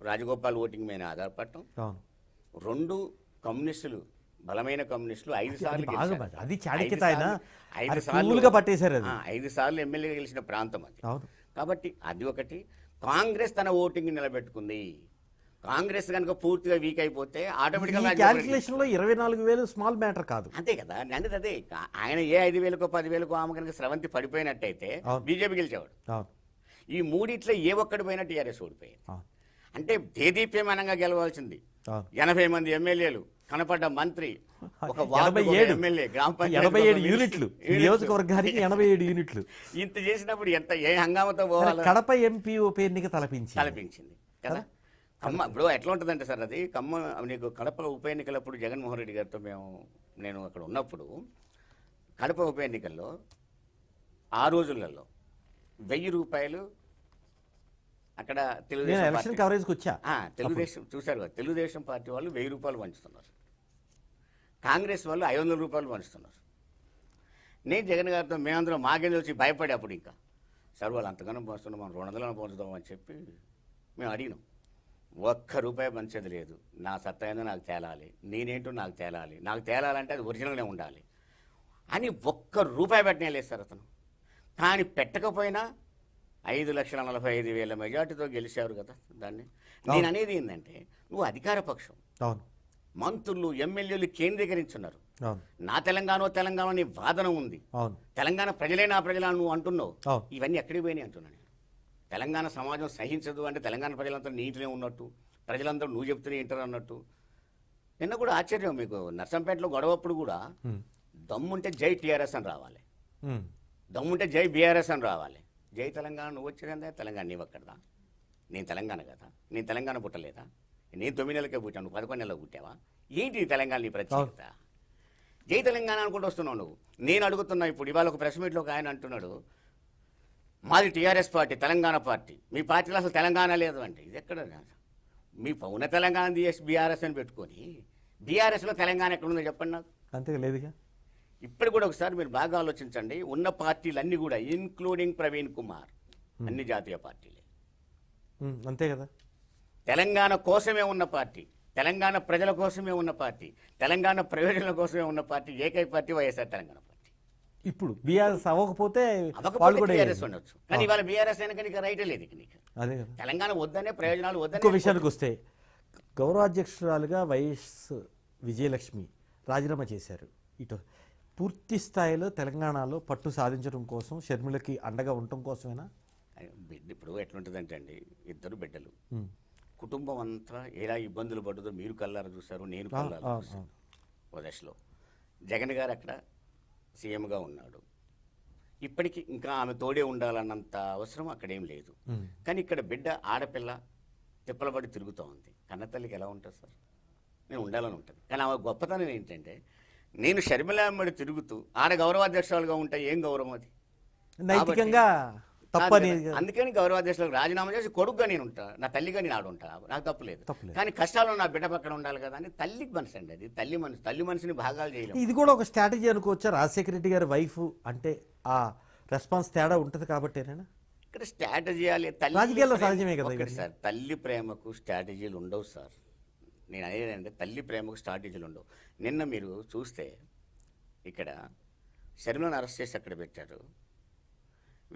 రాజగోపాల్ ఓటింగ్ మీద ఆధారపడటం రెండు కమ్యూనిస్టులు బలమైన కమ్యూనిస్టులు ఐదు సార్లు అది ఐదు సార్లు ఐదు సార్లు ఎమ్మెల్యే గెలిచిన ప్రాంతం అది కాబట్టి అది ఒకటి కాంగ్రెస్ తన ఓటింగ్ నిలబెట్టుకుంది కాంగ్రెస్ కనుక పూర్తిగా వీక్ అయిపోతే ఆటోమేటిక్గా లో ఇరవై నాలుగు వేలు స్మాల్ మ్యాటర్ కాదు అంతే కదా అంటే అదే ఆయన ఏ ఐదు వేలకు పది వేలకు ఆమె కనుక స్రవంతి పడిపోయినట్టయితే బీజేపీ గెలిచేవాడు ఈ మూడిట్లో ఏ ఒక్కడి పోయినా టీఆర్ఎస్ ఓడిపోయింది అంటే దేదీప్యమానంగా గెలవాల్సింది ఎనభై మంది ఎమ్మెల్యేలు కనపడ్డ మంత్రి ఒక ఎమ్మెల్యే గ్రామ పంచాయతీ యూనిట్లు నియోజకవర్గానికి ఎనభై ఏడు యూనిట్లు ఇంత చేసినప్పుడు ఎంత ఏ హంగామతో పోవాలి కడప ఎంపీ ఉప ఎన్నిక తలపించి తలపించింది కదా కమ్మ ఇప్పుడు ఎట్లా ఉంటుందంటే సార్ అది కమ్మ నీకు కడప ఉప ఎన్నికలప్పుడు జగన్మోహన్ రెడ్డి గారితో మేము నేను అక్కడ ఉన్నప్పుడు కడప ఉప ఎన్నికల్లో ఆ రోజులలో వెయ్యి రూపాయలు అక్కడ తెలుగుదేశం కవరేజ్కి వచ్చా తెలుగుదేశం చూశారు కదా తెలుగుదేశం పార్టీ వాళ్ళు వెయ్యి రూపాయలు పంచుతున్నారు కాంగ్రెస్ వాళ్ళు ఐదు వందల రూపాయలు పంచుతున్నారు నేను జగన్ గారితో మేమందరం మాకేం వచ్చి భయపడే అప్పుడు ఇంకా సార్ వాళ్ళు అంతగానో పంచుతున్నాం మనం రెండు వందలను పంచుతాం అని చెప్పి మేము అడిగినాం ఒక్క రూపాయి పంచేది లేదు నా సత్తా ఏందో నాకు తేలాలి నేనేంటో నాకు తేలాలి నాకు తేలాలంటే అది ఒరిజినల్గానే ఉండాలి అని ఒక్క రూపాయి పెట్టినా లేదు సార్ అతను కానీ పెట్టకపోయినా ఐదు లక్షల నలభై ఐదు వేల మెజార్టీతో గెలిచారు కదా దాన్ని నేను అనేది ఏంటంటే నువ్వు అధికార పక్షం అవును మంత్రులు ఎమ్మెల్యేలు కేంద్రీకరించున్నారు నా తెలంగాణ తెలంగాణ అనే వాదన ఉంది తెలంగాణ ప్రజలే నా ప్రజల నువ్వు అంటున్నావు ఇవన్నీ ఎక్కడికి పోయినాయి అంటున్నాను తెలంగాణ సమాజం సహించదు అంటే తెలంగాణ ప్రజలంతా నీటినే ఉన్నట్టు ప్రజలందరూ నువ్వు చెప్తూనే ఇంటర్ అన్నట్టు నిన్న కూడా ఆశ్చర్యం మీకు నర్సంపేటలో గొడవప్పుడు కూడా దమ్ముంటే జై టీఆర్ఎస్ అని రావాలి దమ్ముంటే జై బీఆర్ఎస్ అని రావాలి జై తెలంగాణ నువ్వు వచ్చినందే తెలంగాణ నీవక్కడదా నేను తెలంగాణ కదా నేను తెలంగాణ పుట్టలేదా నేను తొమ్మిది నెలలకే పుట్టాను నువ్వు పదకొండు నెలలకు పుట్టావా ఏంటి తెలంగాణ నీ ప్రత్యేకత జై తెలంగాణ అనుకుంటూ వస్తున్నావు నువ్వు నేను అడుగుతున్నా ఇప్పుడు ఇవాళ ఒక ప్రెస్ మీట్లో ఒక ఆయన అంటున్నాడు మాది టీఆర్ఎస్ పార్టీ తెలంగాణ పార్టీ మీ పార్టీలో అసలు తెలంగాణ లేదు అంటే ఇది ఎక్కడ మీ పౌన తెలంగాణ తీసేసి బీఆర్ఎస్ అని పెట్టుకొని బీఆర్ఎస్లో తెలంగాణ ఎక్కడ ఉందో చెప్పండి నాకు అంతే లేదుగా ఇప్పుడు కూడా ఒకసారి మీరు బాగా ఆలోచించండి ఉన్న పార్టీలన్నీ కూడా ఇన్క్లూడింగ్ ప్రవీణ్ కుమార్ అన్ని జాతీయ పార్టీలే అంతే కదా తెలంగాణ కోసమే ఉన్న పార్టీ తెలంగాణ ప్రజల కోసమే ఉన్న పార్టీ తెలంగాణ ప్రయోజనాల కోసమే ఉన్న పార్టీ ఏకైక పార్టీ వైఎస్ఆర్ తెలంగాణ పార్టీ ఇప్పుడు బీఆర్ఎస్ అవ్వకపోతే బీఆర్ఎస్ ఉండొచ్చు కానీ ఇవాళ బీఆర్ఎస్ వెనక నీకు రైటే లేదు నీకు తెలంగాణ వద్దనే ప్రయోజనాలు వద్దనే విషయానికి వస్తే గౌరవాధ్యక్షురాలుగా వైఎస్ విజయలక్ష్మి రాజీనామా చేశారు ఇటు పూర్తి స్థాయిలో తెలంగాణలో పట్టు సాధించడం కోసం షర్మిలకి అండగా ఉండటం కోసమేనా ఇప్పుడు ఎట్లుంటుందంటే అండి ఇద్దరు బిడ్డలు కుటుంబం అంతా ఎలా ఇబ్బందులు పడ్డదో మీరు కల్లారా చూశారు నేను కల్లారా చూశాను ఓ దశలో జగన్ గారు అక్కడ సీఎంగా ఉన్నాడు ఇప్పటికీ ఇంకా ఆమె తోడే ఉండాలన్నంత అవసరం అక్కడేం లేదు కానీ ఇక్కడ బిడ్డ ఆడపిల్ల తిప్పలబడి తిరుగుతూ ఉంది కన్నతల్లికి ఎలా ఉంటుంది సార్ నేను ఉండాలని ఉంటుంది కానీ ఆమె గొప్పతనం ఏంటంటే నేను షర్మిలాంబడి తిరుగుతూ ఆడ గౌరవాధ్యక్షాలుగా ఉంటాయి ఏం గౌరవం అది నైతికంగా తప్పని అందుకని గౌరవాధ్యక్షులకు రాజీనామా చేసి కొడుకుగా నేను ఉంటా నా తల్లిగా నేను ఆడుంటా నాకు తప్పులేదు కానీ కష్టాలు నా బిడ్డ పక్కన ఉండాలి కదా అని తల్లి మనసు అండి అది తల్లి మనసు తల్లి మనసుని భాగాలు చేయాలి ఇది కూడా ఒక స్ట్రాటజీ అనుకోవచ్చా రాజశేఖర రెడ్డి గారి వైఫ్ అంటే ఆ రెస్పాన్స్ తేడా ఉంటుంది కాబట్టి ఇక్కడ స్ట్రాటజీ రాజకీయాల్లో సహజమే కదా సార్ తల్లి ప్రేమకు స్ట్రాటజీలు ఉండవు సార్ నేను అనేదంటే తల్లి ప్రేమకు స్ట్రాటజీలు ఉండవు నిన్న మీరు చూస్తే ఇక్కడ శర్మలను అరెస్ట్ చేసి అక్కడ పెట్టారు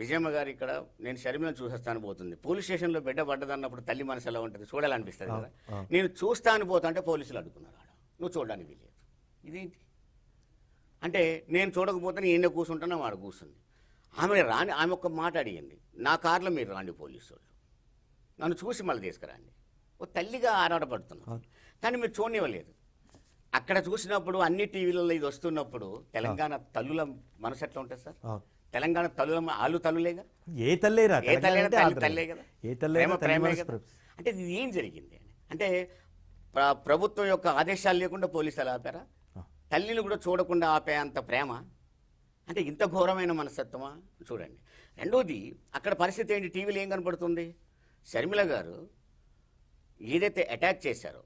విజయమ్మ గారు ఇక్కడ నేను షర్మిలను చూసేస్తాను పోతుంది పోలీస్ స్టేషన్లో బిడ్డ పడ్డదన్నప్పుడు తల్లి మనసు ఎలా ఉంటుంది చూడాలనిపిస్తుంది కదా నేను చూస్తాను పోతుంటే పోలీసులు అడుగుతున్నారు ఆడ నువ్వు చూడడానికి వీలేదు ఇదేంటి అంటే నేను చూడకపోతే నేను కూర్చుంటానో వాడు కూర్చుంది ఆమె రాని ఆమె ఒక మాట అడిగింది నా కారులో మీరు రాండి పోలీసు వాళ్ళు నన్ను చూసి మళ్ళీ తీసుకురండి ఓ తల్లిగా ఆరాటపడుతున్నాను కానీ మీరు చూడనివ్వలేదు అక్కడ చూసినప్పుడు అన్ని టీవీలలో ఇది వస్తున్నప్పుడు తెలంగాణ తల్లుల మనసు ఎట్లా ఉంటుంది సార్ తెలంగాణ తల్లు ఆలు తల్లులేగా ఏ తల్లేరా ఏ తల్లే అంటే ఇది ఏం జరిగింది అంటే ప్రభుత్వం యొక్క ఆదేశాలు లేకుండా పోలీసులు ఆపారా తల్లిని కూడా చూడకుండా ఆపే అంత ప్రేమ అంటే ఇంత ఘోరమైన మనస్తత్వమా చూడండి రెండోది అక్కడ పరిస్థితి ఏంటి టీవీలో ఏం కనపడుతుంది శర్మిల గారు ఏదైతే అటాక్ చేశారో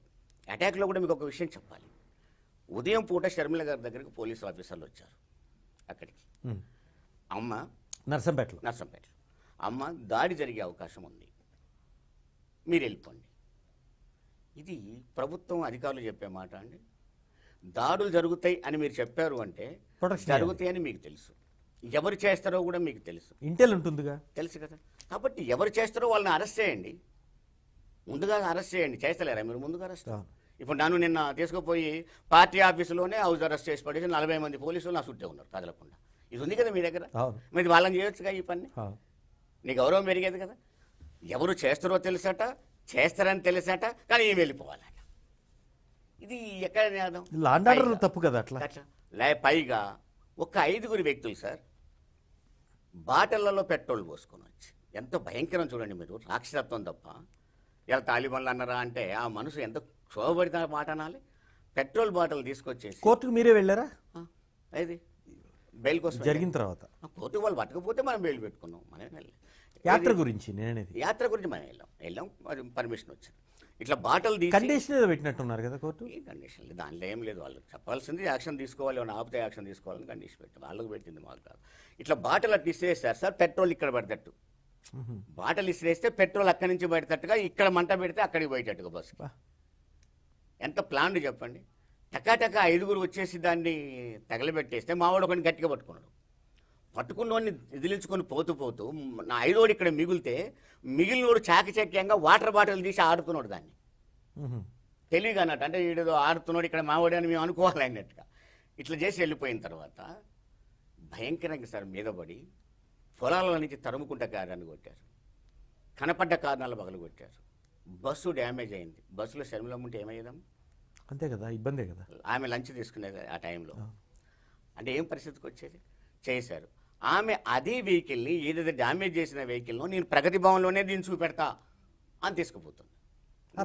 అటాక్లో కూడా మీకు ఒక విషయం చెప్పాలి ఉదయం పూట షర్మిల గారి దగ్గరికి పోలీసు ఆఫీసర్లు వచ్చారు అక్కడికి అమ్మ నర్సంపేటలో నర్సంపేటలో అమ్మ దాడి జరిగే అవకాశం ఉంది మీరు వెళ్ళిపోండి ఇది ప్రభుత్వం అధికారులు చెప్పే మాట అండి దాడులు జరుగుతాయి అని మీరు చెప్పారు అంటే జరుగుతాయి అని మీకు తెలుసు ఎవరు చేస్తారో కూడా మీకు తెలుసు ఇంటెల్ ఉంటుందిగా తెలుసు కదా కాబట్టి ఎవరు చేస్తారో వాళ్ళని అరెస్ట్ చేయండి ముందుగా అరెస్ట్ చేయండి చేస్తలేరా మీరు ముందుగా అరెస్ట్ ఇప్పుడు నన్ను నిన్న తీసుకుపోయి పార్టీ ఆఫీసులోనే హౌస్ అరెస్ట్ చేసి పడేసి నలభై మంది పోలీసులు నా చుట్టే ఉన్నారు కదలకుండా ఇది ఉంది కదా మీ దగ్గర మీరు వాళ్ళని చేయొచ్చుగా ఈ పని నీ గౌరవం పెరిగేది కదా ఎవరు చేస్తారో తెలుసట చేస్తారని తెలుసట కానీ ఏం వెళ్ళిపోవాలట ఇది ఎక్కడ తప్పు కదా అట్లా లే పైగా ఒక ఐదుగురు వ్యక్తులు సార్ బాటలలో పెట్రోల్ పోసుకొని వచ్చి ఎంత భయంకరం చూడండి మీరు రాక్షసత్వం తప్ప ఇలా తాలిబన్లు అన్నారా అంటే ఆ మనసు ఎంత క్షోభపడిన మాట అనాలి పెట్రోల్ బాటిల్ తీసుకొచ్చేసి కోర్టుకు మీరే వెళ్ళారా అది బెయిల్ కోసం జరిగిన తర్వాత కోర్టు వాళ్ళు పట్టకపోతే మనం బెయిల్ పెట్టుకున్నాం మనం వెళ్ళాం యాత్ర గురించి నేనేది యాత్ర గురించి మనం వెళ్ళాం వెళ్ళాం పర్మిషన్ వచ్చింది ఇట్లా బాటల్ కండిషన్ పెట్టినట్టున్నారు కదా కోర్టు ఏ కండిషన్ లేదు దాంట్లో ఏం లేదు వాళ్ళు చెప్పాల్సింది యాక్షన్ తీసుకోవాలి ఏమైనా ఆపితే యాక్షన్ తీసుకోవాలని కండిషన్ పెట్టారు వాళ్ళకి పెట్టింది మాకు కాదు ఇట్లా బాటలు అట్లా ఇసిరేస్తారు సార్ పెట్రోల్ ఇక్కడ పెడతట్టు బాటల్ ఇసిరేస్తే పెట్రోల్ అక్కడి నుంచి పెడతట్టుగా ఇక్కడ మంట పెడితే అక్కడికి పోయేటట్టుగా బస్సు ఎంత ప్లాన్ చెప్పండి టకాటక ఐదుగురు వచ్చేసి దాన్ని తగలబెట్టేస్తే మావాడు ఒకటి గట్టిగా పట్టుకున్నాడు పట్టుకున్నోడిని ఎదిలించుకొని పోతూ పోతూ నా ఐదోడు ఇక్కడ మిగిలితే మిగిలినోడు చాకచక్యంగా వాటర్ బాటిల్ తీసి ఆడుతున్నాడు దాన్ని తెలియదు అన్నట్టు అంటే వీడేదో ఆడుతున్నాడు ఇక్కడ మావాడు అని మేము అనుకోవాలి అన్నట్టుగా ఇట్లా చేసి వెళ్ళిపోయిన తర్వాత భయంకరంగా సార్ మీద పడి పొలాల నుంచి తరుముకుంట కారణాన్ని కొట్టారు కనపడ్డ కారణాలు పగలగొట్టారు బస్సు డ్యామేజ్ అయింది బస్సులో శ్రమలో ఉంటే ఏమయ్యేదాం అంతే కదా ఇబ్బందే కదా ఆమె లంచ్ తీసుకునేది ఆ టైంలో అంటే ఏం పరిస్థితికి వచ్చేది చేశారు ఆమె అదే వెహికల్ని ఏదైతే డ్యామేజ్ చేసిన వెహికల్ను నేను ప్రగతి భవన్లోనే దీన్ని చూపెడతా అని తీసుకుపోతుంది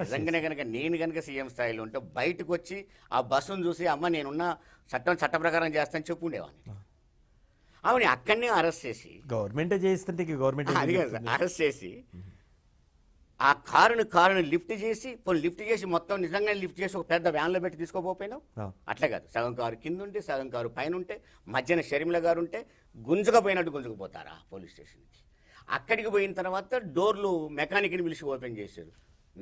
నిజంగానే కనుక నేను కనుక సీఎం స్థాయిలో ఉంటే బయటకు వచ్చి ఆ బస్సును చూసి అమ్మ నేనున్న చట్టం చట్ట ప్రకారం చేస్తాను ఉండేవాడిని ఆమెని అక్కడనే అరెస్ట్ చేసి గవర్నమెంట్ చేస్తుంటే గవర్నమెంట్ అరెస్ట్ చేసి ఆ కారుని కారుని లిఫ్ట్ చేసి పోనీ లిఫ్ట్ చేసి మొత్తం నిజంగానే లిఫ్ట్ చేసి ఒక పెద్ద వ్యాన్లో పెట్టి తీసుకోపోయినావు అట్లా కాదు సగం కారు కింద ఉంటే సగం కారు పైన ఉంటే మధ్యన షర్మిల గారు ఉంటే పోయినట్టు గుంజుకుపోతారా పోలీస్ స్టేషన్కి అక్కడికి పోయిన తర్వాత డోర్లు మెకానిక్ని పిలిచి ఓపెన్ చేశారు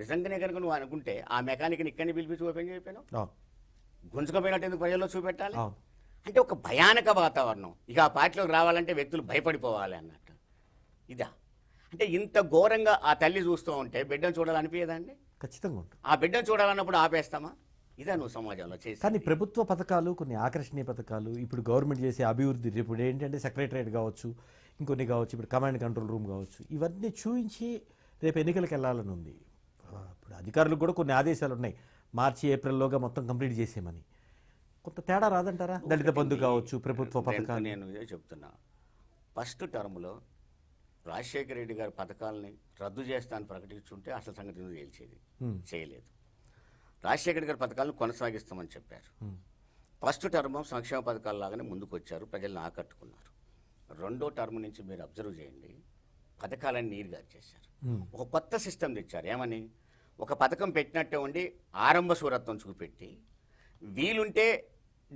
నిజంగానే కనుక నువ్వు అనుకుంటే ఆ మెకానిక్ని ఇక్కడిని పిలిపించి ఓపెన్ చేయకపోయినావు గుంజకపోయినట్టు ఎందుకు ప్రజల్లో చూపెట్టాలి అంటే ఒక భయానక వాతావరణం ఇక ఆ పార్టీలోకి రావాలంటే వ్యక్తులు భయపడిపోవాలి అన్నట్టు ఇదా అంటే ఇంత ఘోరంగా ఆ తల్లి చూస్తూ ఉంటే బిడ్డను చూడాలనిపించదండి ఖచ్చితంగా ఉంటుంది ఆ బిడ్డను చూడాలన్నప్పుడు ఆపేస్తామా ఇదే నువ్వు సమాజంలో చేసి కానీ ప్రభుత్వ పథకాలు కొన్ని ఆకర్షణీయ పథకాలు ఇప్పుడు గవర్నమెంట్ చేసే అభివృద్ధి ఇప్పుడు ఏంటంటే సెక్రటరేట్ కావచ్చు ఇంకొన్ని కావచ్చు ఇప్పుడు కమాండ్ కంట్రోల్ రూమ్ కావచ్చు ఇవన్నీ చూపించి రేపు ఎన్నికలకు వెళ్ళాలని ఉంది ఇప్పుడు అధికారులకు కూడా కొన్ని ఆదేశాలు ఉన్నాయి మార్చి ఏప్రిల్లోగా మొత్తం కంప్లీట్ చేసేయమని కొంత తేడా రాదంటారా దళిత బంధు కావచ్చు ప్రభుత్వ పథకాలు నేను చెప్తున్నా ఫస్ట్ టర్మ్లో రాజశేఖర రెడ్డి గారి పథకాలని రద్దు చేస్తానని ప్రకటించుంటే అసలు సంగతి తేల్చేది చేయలేదు రాజశేఖర గారి పథకాలను కొనసాగిస్తామని చెప్పారు ఫస్ట్ టర్మ్ సంక్షేమ పథకాలు లాగానే ముందుకు వచ్చారు ప్రజలను ఆకట్టుకున్నారు రెండో టర్మ్ నుంచి మీరు అబ్జర్వ్ చేయండి పథకాలన్నీ నీరు చేశారు ఒక కొత్త సిస్టమ్ తెచ్చారు ఏమని ఒక పథకం పెట్టినట్టే ఉండి ఆరంభ సూరత్వం చూపెట్టి వీలుంటే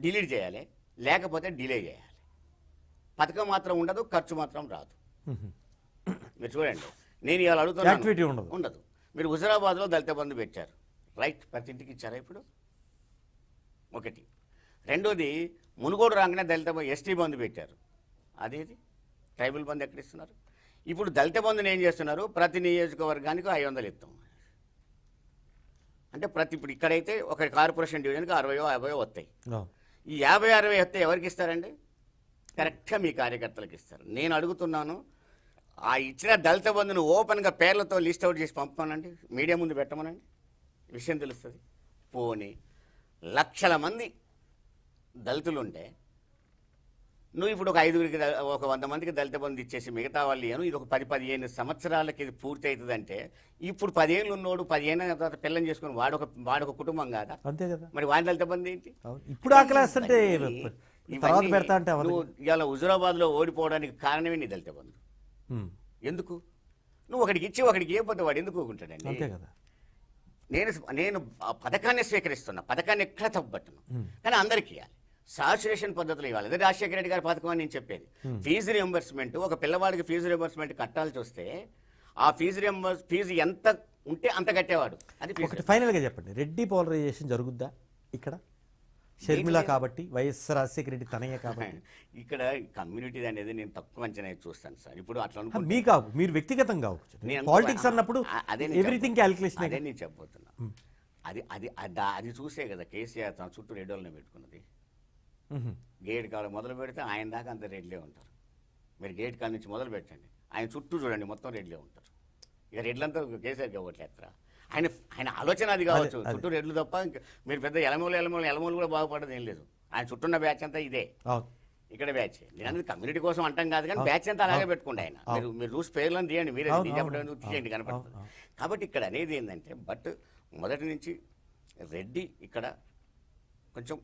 డిలీట్ చేయాలి లేకపోతే డిలే చేయాలి పథకం మాత్రం ఉండదు ఖర్చు మాత్రం రాదు మీరు చూడండి నేను ఇవాళ అడుగుతున్నాను ఉండదు మీరు హుజరాబాద్లో దళిత బంధు పెట్టారు రైట్ ప్రతి ఇంటికి ఇచ్చారా ఇప్పుడు ఒకటి రెండోది మునుగోడు రాగానే దళిత ఎస్టీ బంధు పెట్టారు అదేది ట్రైబల్ బంధు ఎక్కడ ఇస్తున్నారు ఇప్పుడు దళిత బంధుని ఏం చేస్తున్నారు ప్రతి నియోజకవర్గానికి ఐదు వందలు ఇస్తాం అంటే ప్రతి ఇప్పుడు ఇక్కడైతే ఒక కార్పొరేషన్ డివిజన్కి అరవయో యాభయో వస్తాయి ఈ యాభై అరవై వస్తే ఎవరికి ఇస్తారండి కరెక్ట్గా మీ కార్యకర్తలకు ఇస్తారు నేను అడుగుతున్నాను ఆ ఇచ్చిన దళిత బంధును ఓపెన్గా పేర్లతో లిస్ట్ అవుట్ చేసి పంపమనండి మీడియా ముందు పెట్టమనండి విషయం తెలుస్తుంది పోనీ లక్షల మంది దళితులు ఉంటే నువ్వు ఇప్పుడు ఒక ఐదుగురికి ఒక వంద మందికి దళిత బంధు ఇచ్చేసి మిగతా వాళ్ళు ఏను ఇది ఒక పది పదిహేను సంవత్సరాలకి ఇది పూర్తి అవుతుందంటే ఇప్పుడు పదిహేనులు ఉన్నోడు పదిహేను తర్వాత పిల్లని చేసుకుని వాడొక వాడొక కుటుంబం కాదా అంతే కదా మరి వాడి దళిత బంధు ఏంటి ఇప్పుడు నువ్వు ఇవాళ హుజురాబాద్లో ఓడిపోవడానికి కారణమే నీ దళిత బంధు ఎందుకు నువ్వు ఒకడికి ఇచ్చి ఒకడికి ఏ పోతే వాడు ఎందుకు ఊరుకుంటాడండి నేను నేను ఆ పథకాన్ని స్వీకరిస్తున్నా పథకాన్ని ఎక్కడ తప్పబట్టను కానీ అందరికీ ఇవ్వాలి సాచురేషన్ పద్ధతులు ఇవ్వాలి అదే రాజశేఖర రెడ్డి గారి పథకం అని నేను చెప్పేది ఫీజు రియంబర్స్మెంట్ ఒక పిల్లవాడికి ఫీజు రియంబర్స్మెంట్ కట్టాల్సి వస్తే ఆ ఫీజు రియంబర్స్ ఫీజు ఎంత ఉంటే అంత కట్టేవాడు అది ఒకటి ఫైనల్గా చెప్పండి రెడ్డి పోలరైజేషన్ జరుగుద్దా ఇక్కడ షర్మిల కాబట్టి వైఎస్ రాజశేఖర రెడ్డి తనయ్య కాబట్టి [LAUGHS] ఇక్కడ కమ్యూనిటీ అనేది నేను తక్కువ అంచనా చూస్తాను సార్ ఇప్పుడు అట్లా మీ కావు మీరు వ్యక్తిగతంగా పాలిటిక్స్ అన్నప్పుడు అదే ఎవ్రీథింగ్ క్యాలిక్యులేషన్ అదే నేను చెప్పబోతున్నా అది అది అది చూసే కదా కేసీఆర్ తన చుట్టూ రెడ్ వాళ్ళని పెట్టుకున్నది గేట్ కాడ మొదలు పెడితే ఆయన దాకా అంత రెడ్లే ఉంటారు మీరు గేట్ కాడ నుంచి మొదలు పెట్టండి ఆయన చుట్టూ చూడండి మొత్తం రెడ్లే ఉంటారు ఇక రెడ్లంతా కేసీఆర్ కేసీఆర్కి ఇవ్వట్లేదు ఆయన ఆయన ఆలోచన అది కావచ్చు చుట్టూ రెడ్లు తప్ప మీరు పెద్ద ఎలమూలు ఎలమూలు ఎలమూలు కూడా బాగుపడదు ఏం లేదు ఆయన చుట్టూ బ్యాచ్ అంతా ఇదే ఇక్కడ బ్యాచ్ నేను అనేది కమ్యూనిటీ కోసం అంటాం కాదు కానీ బ్యాచ్ అంతా అలాగే పెట్టుకోండి ఆయన మీరు మీరు రూల్స్ పేర్లను తీయండి మీరే చెప్పడం తీయండి కనపడుతుంది కాబట్టి ఇక్కడ అనేది ఏంటంటే బట్ మొదటి నుంచి రెడ్డి ఇక్కడ కొంచెం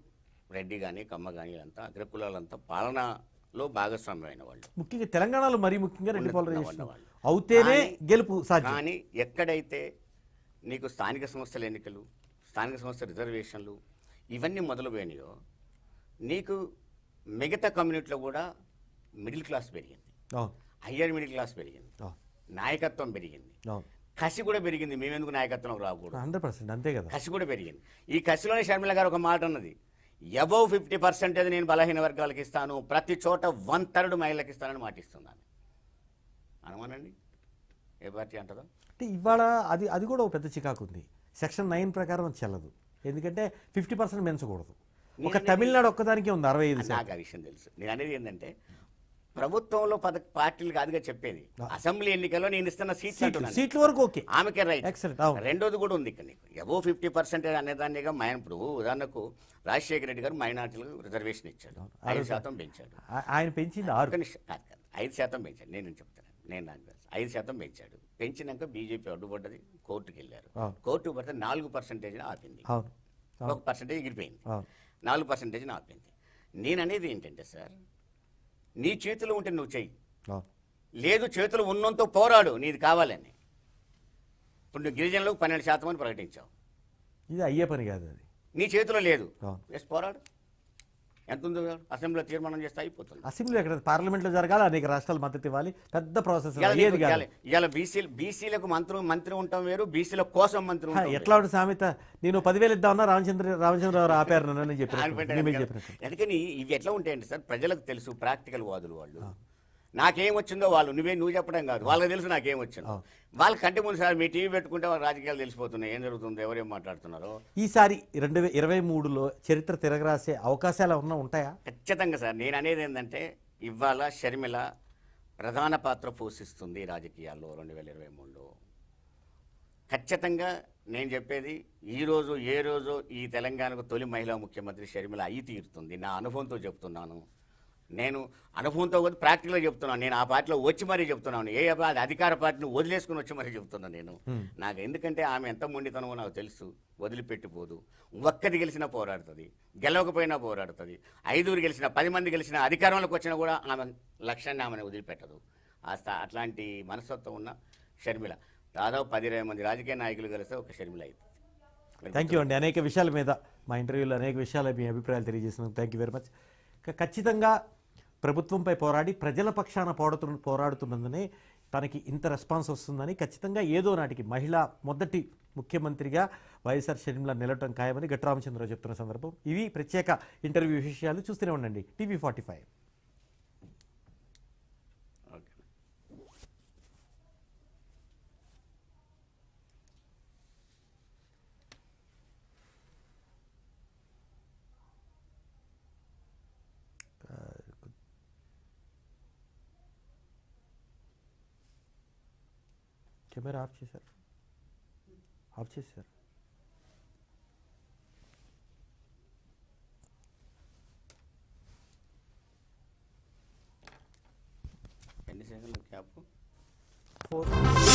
రెడ్డి కానీ కమ్మ కానీ అంతా అగ్రకులాలంతా పాలనలో భాగస్వామ్యమైన వాళ్ళు ముఖ్యంగా తెలంగాణలో మరీ ముఖ్యంగా రెండు పాలన అవుతేనే గెలుపు కానీ ఎక్కడైతే నీకు స్థానిక సంస్థల ఎన్నికలు స్థానిక సంస్థ రిజర్వేషన్లు ఇవన్నీ మొదలుపోయినాయో నీకు మిగతా కమ్యూనిటీలో కూడా మిడిల్ క్లాస్ పెరిగింది హయ్యర్ మిడిల్ క్లాస్ పెరిగింది నాయకత్వం పెరిగింది కసి కూడా పెరిగింది మేమెందుకు నాయకత్వం రాకూడదు కసి కూడా పెరిగింది ఈ కసిలోనే షర్మిల గారు ఒక మాట ఉన్నది అబౌవ్ ఫిఫ్టీ పర్సెంటేజ్ నేను బలహీన వర్గాలకు ఇస్తాను ప్రతి చోట వన్ థర్డ్ మహిళలకు ఇస్తానని మాటిస్తున్నాను అనుమానండి ఏ పార్టీ అంటదో అంటే ఇవాళ అది అది కూడా ఒక పెద్ద చికాకు ఉంది సెక్షన్ నైన్ ప్రకారం అది చెల్లదు ఎందుకంటే ఫిఫ్టీ పర్సెంట్ పెంచకూడదు ఒక తమిళనాడు ఒక్కదానికే ఉంది అరవై ఐదు నాకు ఆ విషయం తెలుసు నేను అనేది ఏంటంటే ప్రభుత్వంలో పద పార్టీలు కాదుగా చెప్పేది అసెంబ్లీ ఎన్నికల్లో నేను ఇస్తున్న సీట్ సీట్ల వరకు ఓకే ఆమెకే రైట్ ఎక్సలెంట్ రెండోది కూడా ఉంది ఇక్కడ నీకు ఎబో ఫిఫ్టీ పర్సెంట్ అనేదాన్నిగా మా ఇప్పుడు ఉదాహరణకు రాజశేఖర రెడ్డి గారు మైనార్టీలకు రిజర్వేషన్ ఇచ్చాడు ఐదు శాతం పెంచాడు ఆయన పెంచింది ఆరు ఐదు శాతం పెంచాడు నేను చెప్తాను నేను ఐదు శాతం పెంచాడు పెంచినాక బీజేపీ అడ్డుపడ్డది కోర్టుకు వెళ్ళారు కోర్టు పడితే నాలుగు పర్సెంటేజ్ ఆపింది ఒక పర్సెంటేజ్ ఎగిరిపోయింది నాలుగు పర్సెంటేజ్ ఆపింది నేననేది ఏంటంటే సార్ నీ చేతిలో ఉంటే నువ్వు చెయ్యి లేదు చేతులు ఉన్నంత పోరాడు నీది కావాలని ఇప్పుడు నువ్వు గిరిజనులకు పన్నెండు శాతం అని ప్రకటించావు ఇది అయ్యే పని కాదు అది నీ చేతిలో లేదు ఎస్ పోరాడు ఎంత ఉందో అసెంబ్లీలో తీర్మానం చేస్తే అయిపోతుంది అసెంబ్లీ ఎక్కడ పార్లమెంట్లో జరగాలి అనేక రాష్ట్రాలు మద్దతు ఇవ్వాలి పెద్ద ప్రాసెస్ ఇవాళ బీసీ బీసీలకు మంత్రి మంత్రి ఉంటాం వేరు బీసీల కోసం మంత్రి ఎట్లా ఉంటుంది సామెత నేను పదివేలు ఇద్దామన్నా రామచంద్ర రామచంద్రరావు ఆపారు నన్ను చెప్పి ఎందుకని ఇవి ఎట్లా ఉంటాయండి సార్ ప్రజలకు తెలుసు ప్రాక్టికల్ వాదులు వాళ్ళు నాకేం వచ్చిందో వాళ్ళు నువ్వే నువ్వు చెప్పడం కాదు వాళ్ళకి తెలుసు నాకేం వచ్చిందో కంటి ముందు సార్ మీ టీవీ పెట్టుకుంటే వాళ్ళ రాజకీయాలు తెలిసిపోతున్నాయి ఏం జరుగుతుందో ఎవరేం మాట్లాడుతున్నారో ఈసారి రెండు వేల ఇరవై మూడులో చరిత్ర తిరగరాసే అవకాశాలు ఏమన్నా ఉంటాయా ఖచ్చితంగా సార్ నేను అనేది ఏంటంటే ఇవాళ షర్మిల ప్రధాన పాత్ర పోషిస్తుంది రాజకీయాల్లో రెండు వేల ఇరవై మూడులో ఖచ్చితంగా నేను చెప్పేది ఈరోజు ఏ రోజు ఈ తెలంగాణకు తొలి మహిళా ముఖ్యమంత్రి షర్మిల అయి తీరుతుంది నా అనుభవంతో చెప్తున్నాను నేను అనుభవంతో కూడా ప్రాక్టికల్గా చెప్తున్నాను నేను ఆ పార్టీలో వచ్చి మరీ చెప్తున్నాను ఏ అధికార పార్టీని వదిలేసుకుని వచ్చి మరీ చెప్తున్నాను నేను నాకు ఎందుకంటే ఆమె ఎంత మొండితనమో నాకు తెలుసు వదిలిపెట్టిపోదు ఒక్కటి గెలిచినా పోరాడుతుంది గెలవకపోయినా పోరాడుతుంది ఐదుగురు గెలిచిన పది మంది గెలిచిన అధికారంలోకి వచ్చినా కూడా ఆమె లక్ష్యాన్ని ఆమెను వదిలిపెట్టదు అట్లాంటి మనస్తత్వం ఉన్న షర్మిల దాదాపు పది మంది రాజకీయ నాయకులు కలిస్తే ఒక షర్మిల అవుతుంది థ్యాంక్ యూ అండి అనేక విషయాల మీద మా ఇంటర్వ్యూలో అనేక విషయాల మీ అభిప్రాయాలు తెలియజేసినందుకు థ్యాంక్ వెరీ మచ్ ఖచ్చితంగా ప్రభుత్వంపై పోరాడి ప్రజల పక్షాన పోడుతు పోరాడుతున్నందునే తనకి ఇంత రెస్పాన్స్ వస్తుందని ఖచ్చితంగా ఏదో నాటికి మహిళ మొదటి ముఖ్యమంత్రిగా వైఎస్ఆర్ షర్మిల నిలవటం ఖాయమని గట్రామచంద్రరావు చెప్తున్న సందర్భం ఇవి ప్రత్యేక ఇంటర్వ్యూ విషయాలు చూస్తూనే ఉండండి TV forty five camera off చేశారు ఆఫ్ చేశారు ఎన్ని సెకండ్లు క్యాప్ ఫోర్